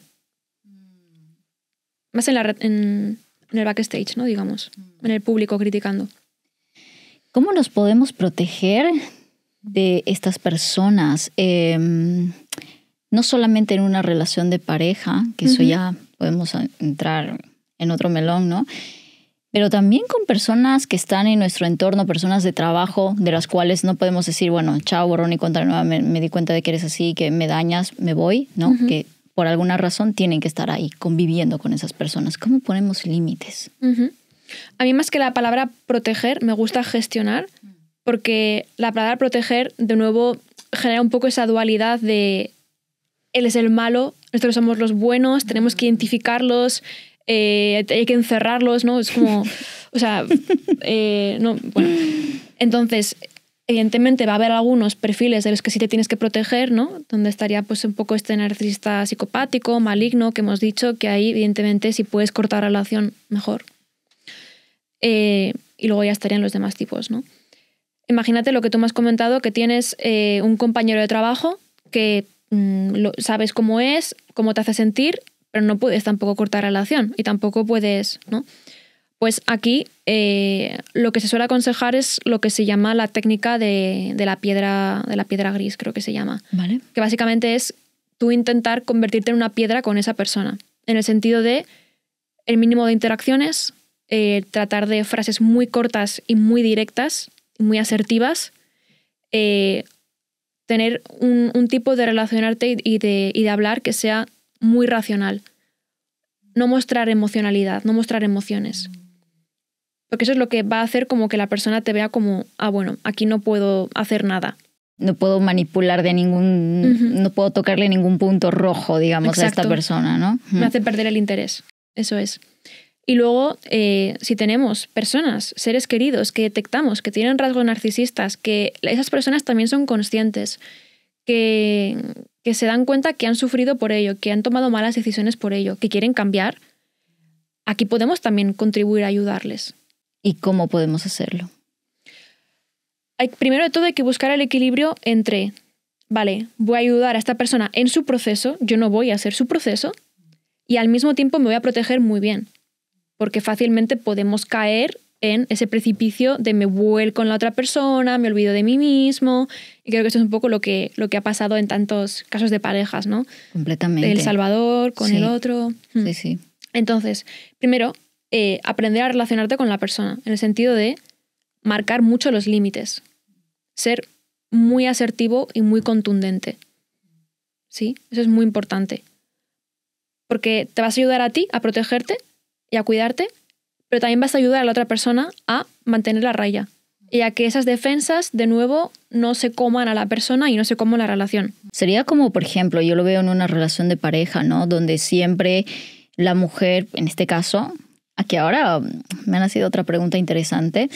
más en, el backstage, ¿no? Digamos, mm. en el público criticando. ¿Cómo nos podemos proteger de estas personas? Em, no solamente en una relación de pareja, que eso ya podemos entrar en otro melón, ¿no? Pero también con personas que están en nuestro entorno, personas de trabajo, de las cuales no podemos decir, bueno, chao, borrón y contra nueva, me, di cuenta de que eres así, que me dañas, me voy, ¿no? Que por alguna razón tienen que estar ahí conviviendo con esas personas. ¿Cómo ponemos límites? A mí más que la palabra proteger, me gusta gestionar, porque la palabra proteger, de nuevo, genera un poco esa dualidad de él es el malo, nosotros somos los buenos, tenemos que identificarlos, eh, hay que encerrarlos, ¿no? Es como, o sea, eh, no, bueno. Entonces, Evidentemente va a haber algunos perfiles de los que sí te tienes que proteger, ¿no? Donde estaría pues un poco este narcisista psicopático, maligno, que hemos dicho, que ahí evidentemente si puedes cortar relación, mejor. Eh, y luego ya estarían los demás tipos, ¿no? Imagínate lo que tú me has comentado, que tienes eh, un compañero de trabajo que mm, lo, sabes cómo es, cómo te hace sentir, pero no puedes tampoco cortar relación y tampoco puedes, ¿no? Pues aquí eh, lo que se suele aconsejar es lo que se llama la técnica de, la, piedra, de la piedra gris, creo que se llama. Vale. Que básicamente es tú intentar convertirte en una piedra con esa persona. En el sentido de el mínimo de interacciones, eh, tratar de frases muy cortas y muy directas, muy asertivas, eh, tener un, un, tipo de relacionarte y de, y de, hablar que sea muy racional. No mostrar emocionalidad, no mostrar emociones. Mm. Porque eso es lo que va a hacer como que la persona te vea como, ah, bueno, aquí no puedo hacer nada. No puedo manipular de ningún, no puedo tocarle ningún punto rojo, digamos, a esta persona, ¿no? Me hace perder el interés, eso es. Y luego, eh, si tenemos personas, seres queridos, que detectamos que tienen rasgos narcisistas, que esas personas también son conscientes, que, que se dan cuenta que han sufrido por ello, que han tomado malas decisiones por ello, que quieren cambiar, aquí podemos también contribuir a ayudarles y cómo podemos hacerlo? Hay, primero de todo hay que buscar el equilibrio entre, vale, voy a ayudar a esta persona en su proceso, yo no voy a hacer su proceso, y al mismo tiempo me voy a proteger muy bien, porque fácilmente podemos caer en ese precipicio de me vuelco con la otra persona, me olvido de mí mismo. Y creo que esto es un poco lo que, lo que ha pasado en tantos casos de parejas, ¿no? Completamente. El Salvador con el otro. Sí, mm. sí. Entonces, primero, eh, aprender a relacionarte con la persona, en el sentido de marcar mucho los límites, ser muy asertivo y muy contundente. ¿Sí? Eso es muy importante. Porque te vas a ayudar a ti a protegerte y a cuidarte, pero también vas a ayudar a la otra persona a mantener la raya y a que esas defensas, de nuevo, no se coman a la persona y no se coman la relación. Sería como, por ejemplo, yo lo veo en una relación de pareja, ¿no? Donde siempre la mujer, en este caso, Aquí ahora um, me ha nacido otra pregunta interesante.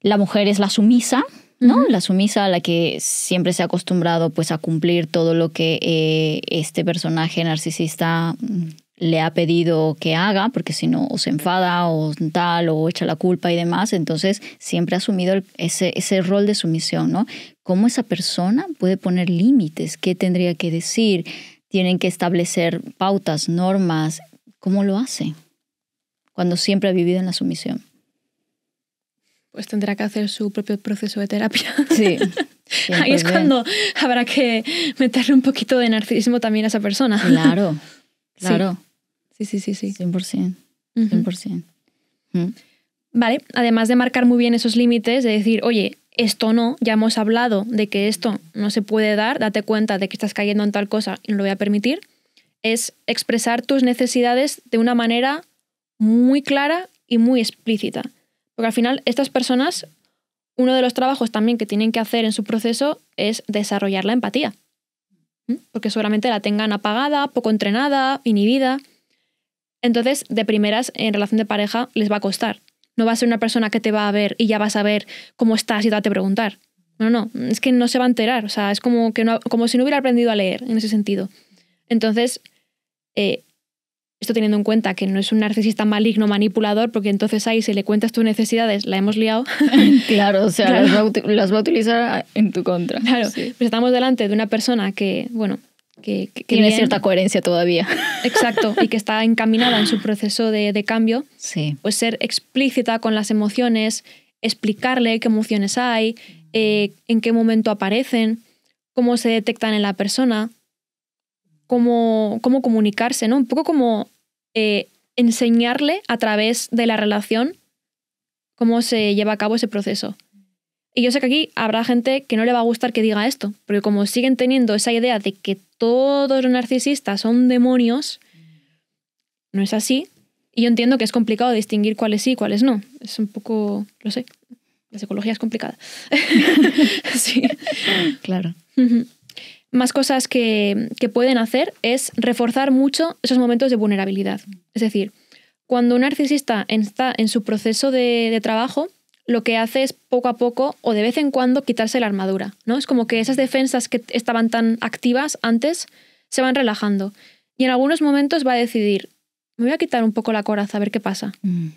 La mujer es la sumisa, ¿no? La sumisa a la que siempre se ha acostumbrado pues a cumplir todo lo que eh, este personaje narcisista mm, le ha pedido que haga, porque si no se enfada o tal o echa la culpa y demás, entonces siempre ha asumido ese, ese rol de sumisión, ¿no? ¿Cómo esa persona puede poner límites? ¿Qué tendría que decir? ¿Tienen que establecer pautas, normas? ¿Cómo lo hace? cuando siempre ha vivido en la sumisión. Pues tendrá que hacer su propio proceso de terapia. Sí. Ahí es cuando habrá que meterle un poquito de narcisismo también a esa persona. Claro, claro. Sí, sí, sí, sí. 100%. 100%. Vale, además de marcar muy bien esos límites, de decir, oye, esto no, ya hemos hablado de que esto no se puede dar, date cuenta de que estás cayendo en tal cosa y no lo voy a permitir, es expresar tus necesidades de una manera muy clara y muy explícita. Porque al final estas personas, uno de los trabajos también que tienen que hacer en su proceso es desarrollar la empatía. ¿Mm? Porque solamente la tengan apagada, poco entrenada, inhibida. Entonces, de primeras, en relación de pareja, les va a costar. No va a ser una persona que te va a ver y ya vas a ver cómo estás y te va a preguntar. No, no, es que no se va a enterar. O sea, es como, que no, como si no hubiera aprendido a leer en ese sentido. Entonces, eh, esto teniendo en cuenta que no es un narcisista maligno manipulador, porque entonces ahí si le cuentas tus necesidades, la hemos liado. claro, o sea, Las, va, a, utilizar en tu contra. Claro, pues estamos delante de una persona que, bueno, que, tiene cierta coherencia todavía. Exacto, y que está encaminada en su proceso de, cambio. Sí. Pues ser explícita con las emociones, explicarle qué emociones hay, eh, en qué momento aparecen, cómo se detectan en la persona, cómo, cómo comunicarse, ¿no? Un poco como eh, enseñarle a través de la relación cómo se lleva a cabo ese proceso. Y yo sé que aquí habrá gente que no le va a gustar que diga esto, porque como siguen teniendo esa idea de que todos los narcisistas son demonios, no es así. Y yo entiendo que es complicado distinguir cuáles sí y cuáles no. Es un poco, lo sé, la psicología es complicada. sí. Claro más cosas que, pueden hacer es reforzar mucho esos momentos de vulnerabilidad. Es decir, cuando un narcisista está en su proceso de, trabajo, lo que hace es poco a poco o de vez en cuando quitarse la armadura. ¿no? Es como que esas defensas que estaban tan activas antes se van relajando. Y en algunos momentos va a decidir, me voy a quitar un poco la coraza a ver qué pasa. Mm.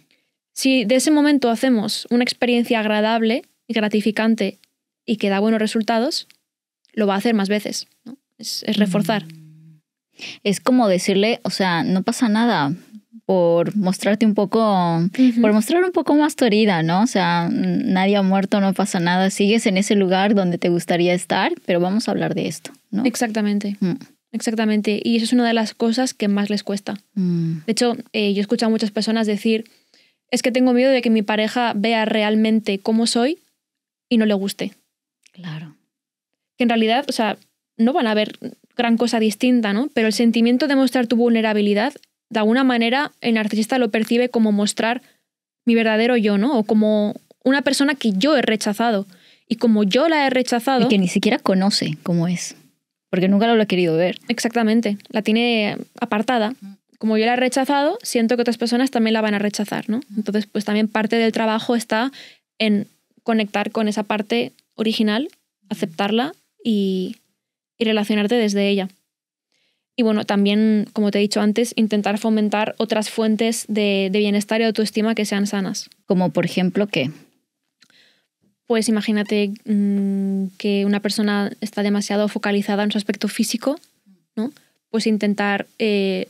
Si de ese momento hacemos una experiencia agradable y gratificante y que da buenos resultados, lo va a hacer más veces. Es, reforzar. Mm. Es como decirle, o sea, no pasa nada por mostrarte un poco, por mostrar un poco más tu herida, ¿no? O sea, nadie ha muerto, no pasa nada, sigues en ese lugar donde te gustaría estar, pero vamos a hablar de esto, ¿no? Exactamente. Mm. Exactamente, y eso es una de las cosas que más les cuesta. Mm. De hecho, eh, yo he escuchado a muchas personas decir, es que tengo miedo de que mi pareja vea realmente cómo soy y no le guste. Claro que en realidad, o sea, no van a ver gran cosa distinta, ¿no? Pero el sentimiento de mostrar tu vulnerabilidad, de alguna manera, el narcisista lo percibe como mostrar mi verdadero yo, ¿no? O como una persona que yo he rechazado. Y como yo la he rechazado... Y que ni siquiera conoce cómo es, porque nunca lo, lo ha querido ver. Exactamente, la tiene apartada. Como yo la he rechazado, siento que otras personas también la van a rechazar, ¿no? Entonces, pues también parte del trabajo está en conectar con esa parte original, aceptarla y, relacionarte desde ella. Y bueno, también, como te he dicho antes, intentar fomentar otras fuentes de, bienestar y autoestima que sean sanas. Como por ejemplo, ¿qué? Pues imagínate mm, que una persona está demasiado focalizada en su aspecto físico, ¿no? Pues intentar eh,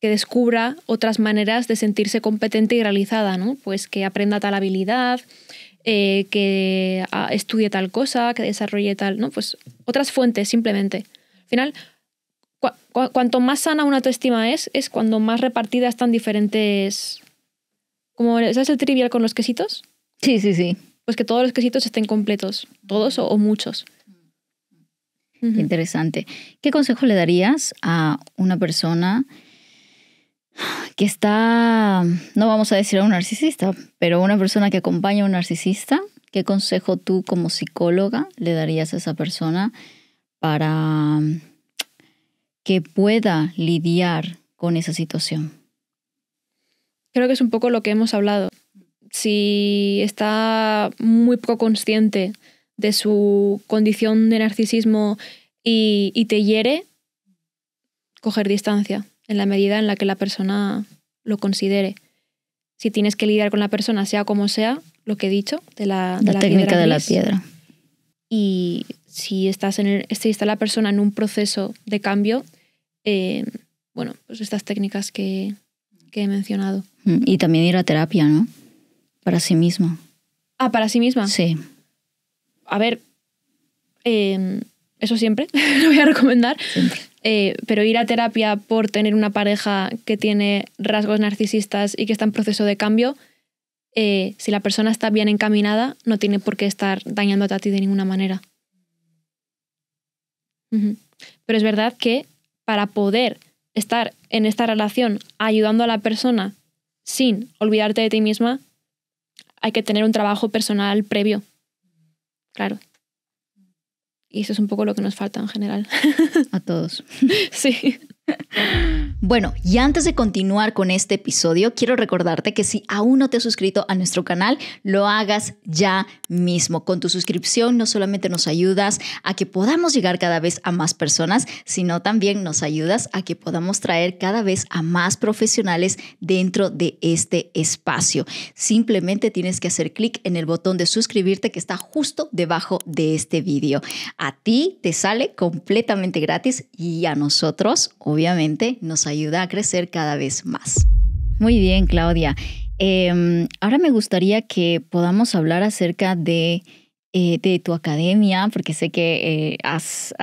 que descubra otras maneras de sentirse competente y realizada, ¿no? Pues que aprenda tal habilidad, eh, que ah, estudie tal cosa, que desarrolle tal, ¿no? Pues otras fuentes simplemente. Al final, cuanto más sana una autoestima es, es cuando más repartidas están diferentes... Como, ¿Sabes el trivial con los quesitos? Sí, sí, sí. Pues que todos los quesitos estén completos, todos o, muchos. interesante. ¿Qué consejo le darías a una persona que está, no vamos a decir a un narcisista, pero una persona que acompaña a un narcisista, ¿qué consejo tú como psicóloga le darías a esa persona para que pueda lidiar con esa situación? Creo que es un poco lo que hemos hablado. Si está muy poco consciente de su condición de narcisismo y, y te hiere, coger distancia en la medida en la que la persona lo considere. Si tienes que lidiar con la persona, sea como sea, lo que he dicho, de la, técnica de la piedra. Y si, estás en está la persona en un proceso de cambio, eh, bueno, pues estas técnicas que, he mencionado. Mm, y también ir a terapia, ¿no? Para sí misma. Ah, para sí misma. Sí. A ver, eh, eso siempre lo voy a recomendar. Siempre. Eh, pero ir a terapia por tener una pareja que tiene rasgos narcisistas y que está en proceso de cambio, eh, si la persona está bien encaminada, no tiene por qué estar dañándote a ti de ninguna manera. Pero es verdad que para poder estar en esta relación ayudando a la persona sin olvidarte de ti misma, hay que tener un trabajo personal previo. Claro. Y eso es un poco lo que nos falta en general. A todos. Sí. Bueno, y antes de continuar con este episodio, quiero recordarte que si aún no te has suscrito a nuestro canal, lo hagas ya mismo. Con tu suscripción no solamente nos ayudas a que podamos llegar cada vez a más personas, sino también nos ayudas a que podamos traer cada vez a más profesionales dentro de este espacio. Simplemente tienes que hacer clic en el botón de suscribirte que está justo debajo de este vídeo. A ti te sale completamente gratis y a nosotros, obviamente nos ayuda a crecer cada vez más. Muy bien, Claudia. Em, ahora me gustaría que podamos hablar acerca de, eh, de tu academia, porque sé que eh, has,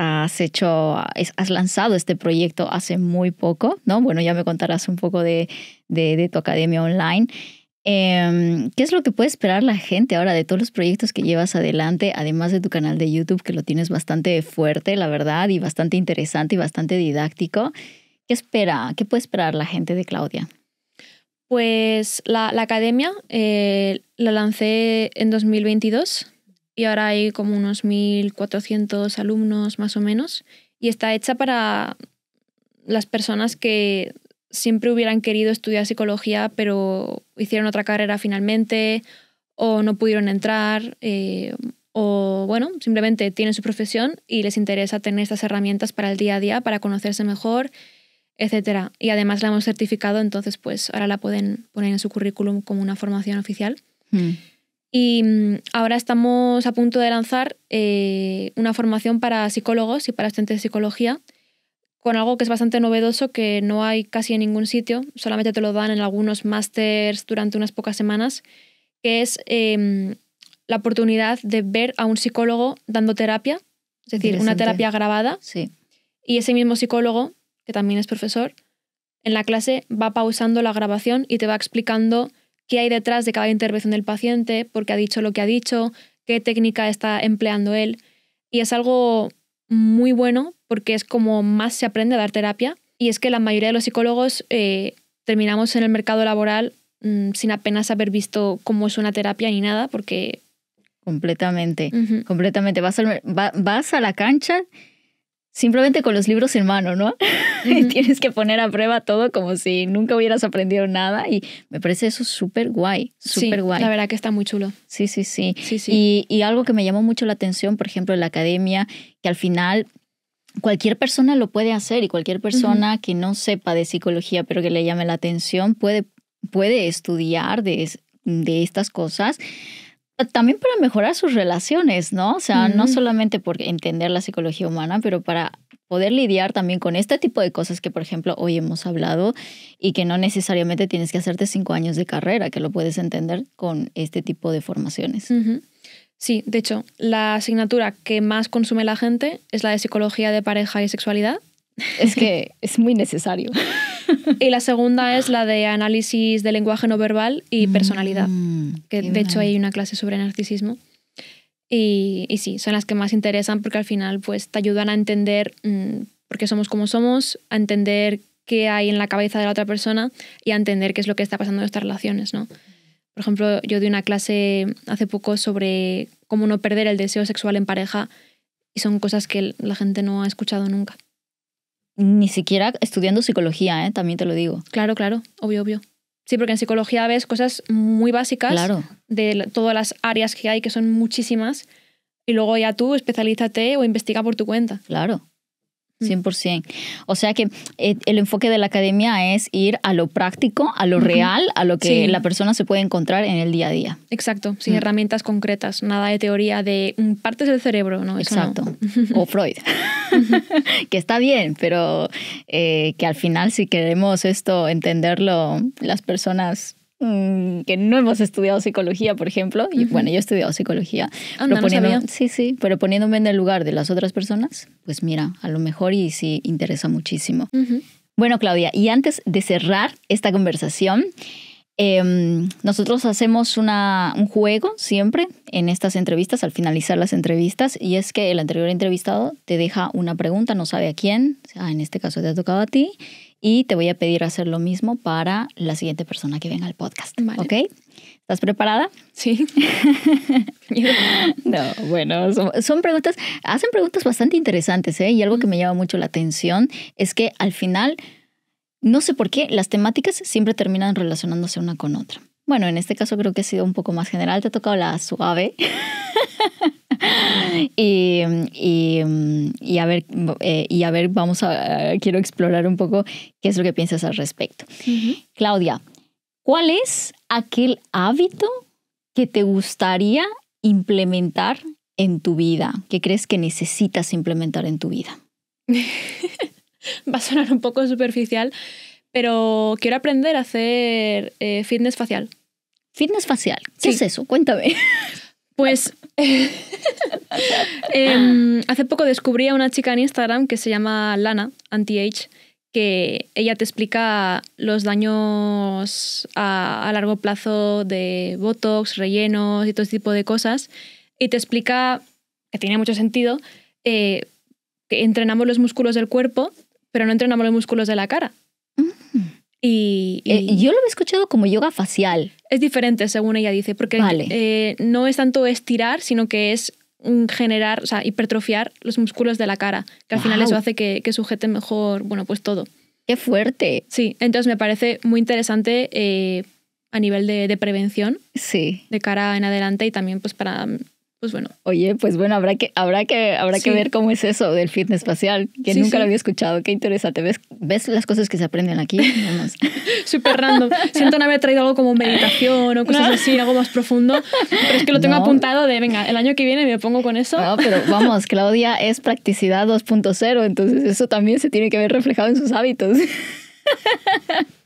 hecho, has lanzado este proyecto hace muy poco, ¿no? Bueno, ya me contarás un poco de tu academia online. Em, ¿Qué es lo que puede esperar la gente ahora de todos los proyectos que llevas adelante, además de tu canal de YouTube, que lo tienes bastante fuerte, la verdad, y bastante interesante y bastante didáctico? ¿Qué espera? ¿Qué puede esperar la gente de Claudia? Pues la, academia eh, la lancé en 2022 y ahora hay como unos 1.400 alumnos más o menos y está hecha para las personas que siempre hubieran querido estudiar psicología, pero hicieron otra carrera finalmente, o no pudieron entrar, eh, o bueno, simplemente tienen su profesión y les interesa tener estas herramientas para el día a día, para conocerse mejor, etc. Y además la hemos certificado, entonces pues ahora la pueden poner en su currículum como una formación oficial. Hmm. Y mm, ahora estamos a punto de lanzar eh, una formación para psicólogos y para estudiantes de psicología con algo que es bastante novedoso que no hay casi en ningún sitio, solamente te lo dan en algunos másters durante unas pocas semanas, que es em, la oportunidad de ver a un psicólogo dando terapia, es decir, una terapia grabada. Y ese mismo psicólogo, que también es profesor, en la clase va pausando la grabación y te va explicando qué hay detrás de cada intervención del paciente, por qué ha dicho lo que ha dicho, qué técnica está empleando él. Y es algo muy bueno porque es como más se aprende a dar terapia. Y es que la mayoría de los psicólogos eh, terminamos en el mercado laboral mm, sin apenas haber visto cómo es una terapia ni nada, porque... Completamente, completamente. Vas, vas a la cancha simplemente con los libros en mano, ¿no? y Tienes que poner a prueba todo como si nunca hubieras aprendido nada y me parece eso súper guay, súper sí, guay. La verdad que está muy chulo. Sí, sí, sí. sí, Y, y, algo que me llamó mucho la atención, por ejemplo, en la academia, que al final cualquier persona lo puede hacer y cualquier persona que no sepa de psicología pero que le llame la atención puede, puede estudiar de, de estas cosas también para mejorar sus relaciones, ¿no? O sea, no solamente por entender la psicología humana, pero para poder lidiar también con este tipo de cosas que, por ejemplo, hoy hemos hablado y que no necesariamente tienes que hacerte cinco años de carrera, que lo puedes entender con este tipo de formaciones. Sí, de hecho, la asignatura que más consume la gente es la de psicología de pareja y sexualidad. Es que es muy necesario. Y la segunda es la de análisis de lenguaje no verbal y mm. personalidad, que de hecho hay una clase sobre narcisismo. Y, sí, son las que más interesan porque al final pues te ayudan a entender mm, por qué somos como somos, a entender qué hay en la cabeza de la otra persona y a entender qué es lo que está pasando en estas relaciones, ¿no? Por ejemplo, yo di una clase hace poco sobre cómo no perder el deseo sexual en pareja y son cosas que la gente no ha escuchado nunca. Ni siquiera estudiando psicología, ¿eh? también te lo digo. Claro, claro, obvio, obvio. Sí, porque en psicología ves cosas muy básicas de todas las áreas que hay, que son muchísimas, y luego ya tú especialízate o investiga por tu cuenta. Claro. 100%. O sea que eh, el enfoque de la academia es ir a lo práctico, a lo real, a lo que la persona se puede encontrar en el día a día. Exacto, sin herramientas concretas, nada de teoría de mm, partes del cerebro, ¿no? Exacto. O Freud, que está bien, pero eh, que al final si queremos esto entenderlo, las personas Mm, que no hemos estudiado psicología, por ejemplo, y bueno, yo he estudiado psicología, ah, sí, sí, pero poniéndome en el lugar de las otras personas, pues mira, a lo mejor y sí interesa muchísimo. Bueno, Claudia, y antes de cerrar esta conversación, em, nosotros hacemos un juego siempre en estas entrevistas, al finalizar las entrevistas, y es que el anterior entrevistado te deja una pregunta, no sabe a quién, ah, en este caso te ha tocado a ti, y te voy a pedir hacer lo mismo para la siguiente persona que venga al podcast. ¿Ok? ¿Estás preparada? Sí. no, bueno, son, son, preguntas, hacen preguntas bastante interesantes, ¿eh? Y algo que me llama mucho la atención es que al final, no sé por qué, las temáticas siempre terminan relacionándose una con otra. Bueno, en este caso creo que ha sido un poco más general, te ha tocado la suave. y, a ver, eh, y a ver, vamos a, quiero explorar un poco qué es lo que piensas al respecto. Claudia, ¿cuál es aquel hábito que te gustaría implementar en tu vida, ¿Qué crees que necesitas implementar en tu vida? Va a sonar un poco superficial, pero quiero aprender a hacer eh, fitness facial. Fitness facial. ¿Qué es eso? Cuéntame. Pues em, hace poco descubrí a una chica en Instagram que se llama Lana Anti-Age, que ella te explica los daños a, largo plazo de botox, rellenos y todo ese tipo de cosas. Y te explica, que tiene mucho sentido, eh, que entrenamos los músculos del cuerpo, pero no entrenamos los músculos de la cara. Eh, y, yo lo he escuchado como yoga facial. Es diferente, según ella dice, porque eh, no es tanto estirar, sino que es generar, o sea, hipertrofiar los músculos de la cara, que al final eso hace que, que, sujete mejor, bueno, pues todo. ¡Qué fuerte! Sí, entonces me parece muy interesante eh, a nivel de, de, prevención. Sí. De cara en adelante y también pues para pues bueno. Oye, pues bueno, habrá que, habrá que, habrá que ver cómo es eso del fitness espacial. que nunca lo había escuchado. Qué interesante. ¿Ves, ves las cosas que se aprenden aquí? Súper random. Siento no haber traído algo como meditación o cosas así, algo más profundo. Pero es que lo tengo apuntado de, venga, el año que viene me pongo con eso. No, pero vamos, Claudia es practicidad 2.0, entonces eso también se tiene que ver reflejado en sus hábitos.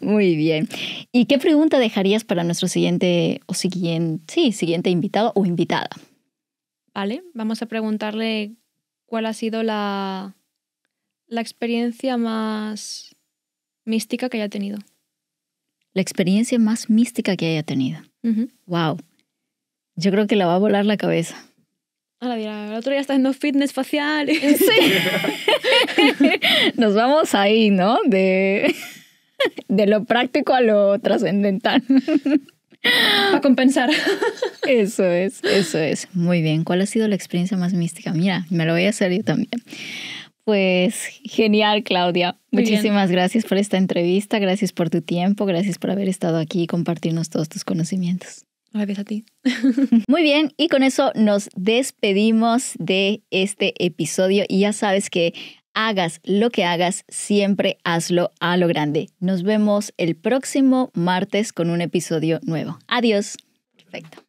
Muy bien. ¿Y qué pregunta dejarías para nuestro siguiente o siguiente, sí, siguiente invitado o invitada? Vale, vamos a preguntarle cuál ha sido la, la experiencia más mística que haya tenido. La experiencia más mística que haya tenido. Wow. Yo creo que la va a volar la cabeza. Ahora dirá, el otro día está haciendo fitness facial. Sí. Nos vamos ahí, ¿no? De de lo práctico a lo trascendental. a compensar. Eso es, eso es. Muy bien. ¿Cuál ha sido la experiencia más mística? Mira, me lo voy a hacer yo también. Pues genial, Claudia. Muchísimas gracias por esta entrevista, gracias por tu tiempo, gracias por haber estado aquí y compartirnos todos tus conocimientos. Gracias a ti. Muy bien, y con eso nos despedimos de este episodio. Y ya sabes que hagas lo que hagas, siempre hazlo a lo grande. Nos vemos el próximo martes con un episodio nuevo. Adiós. Perfecto.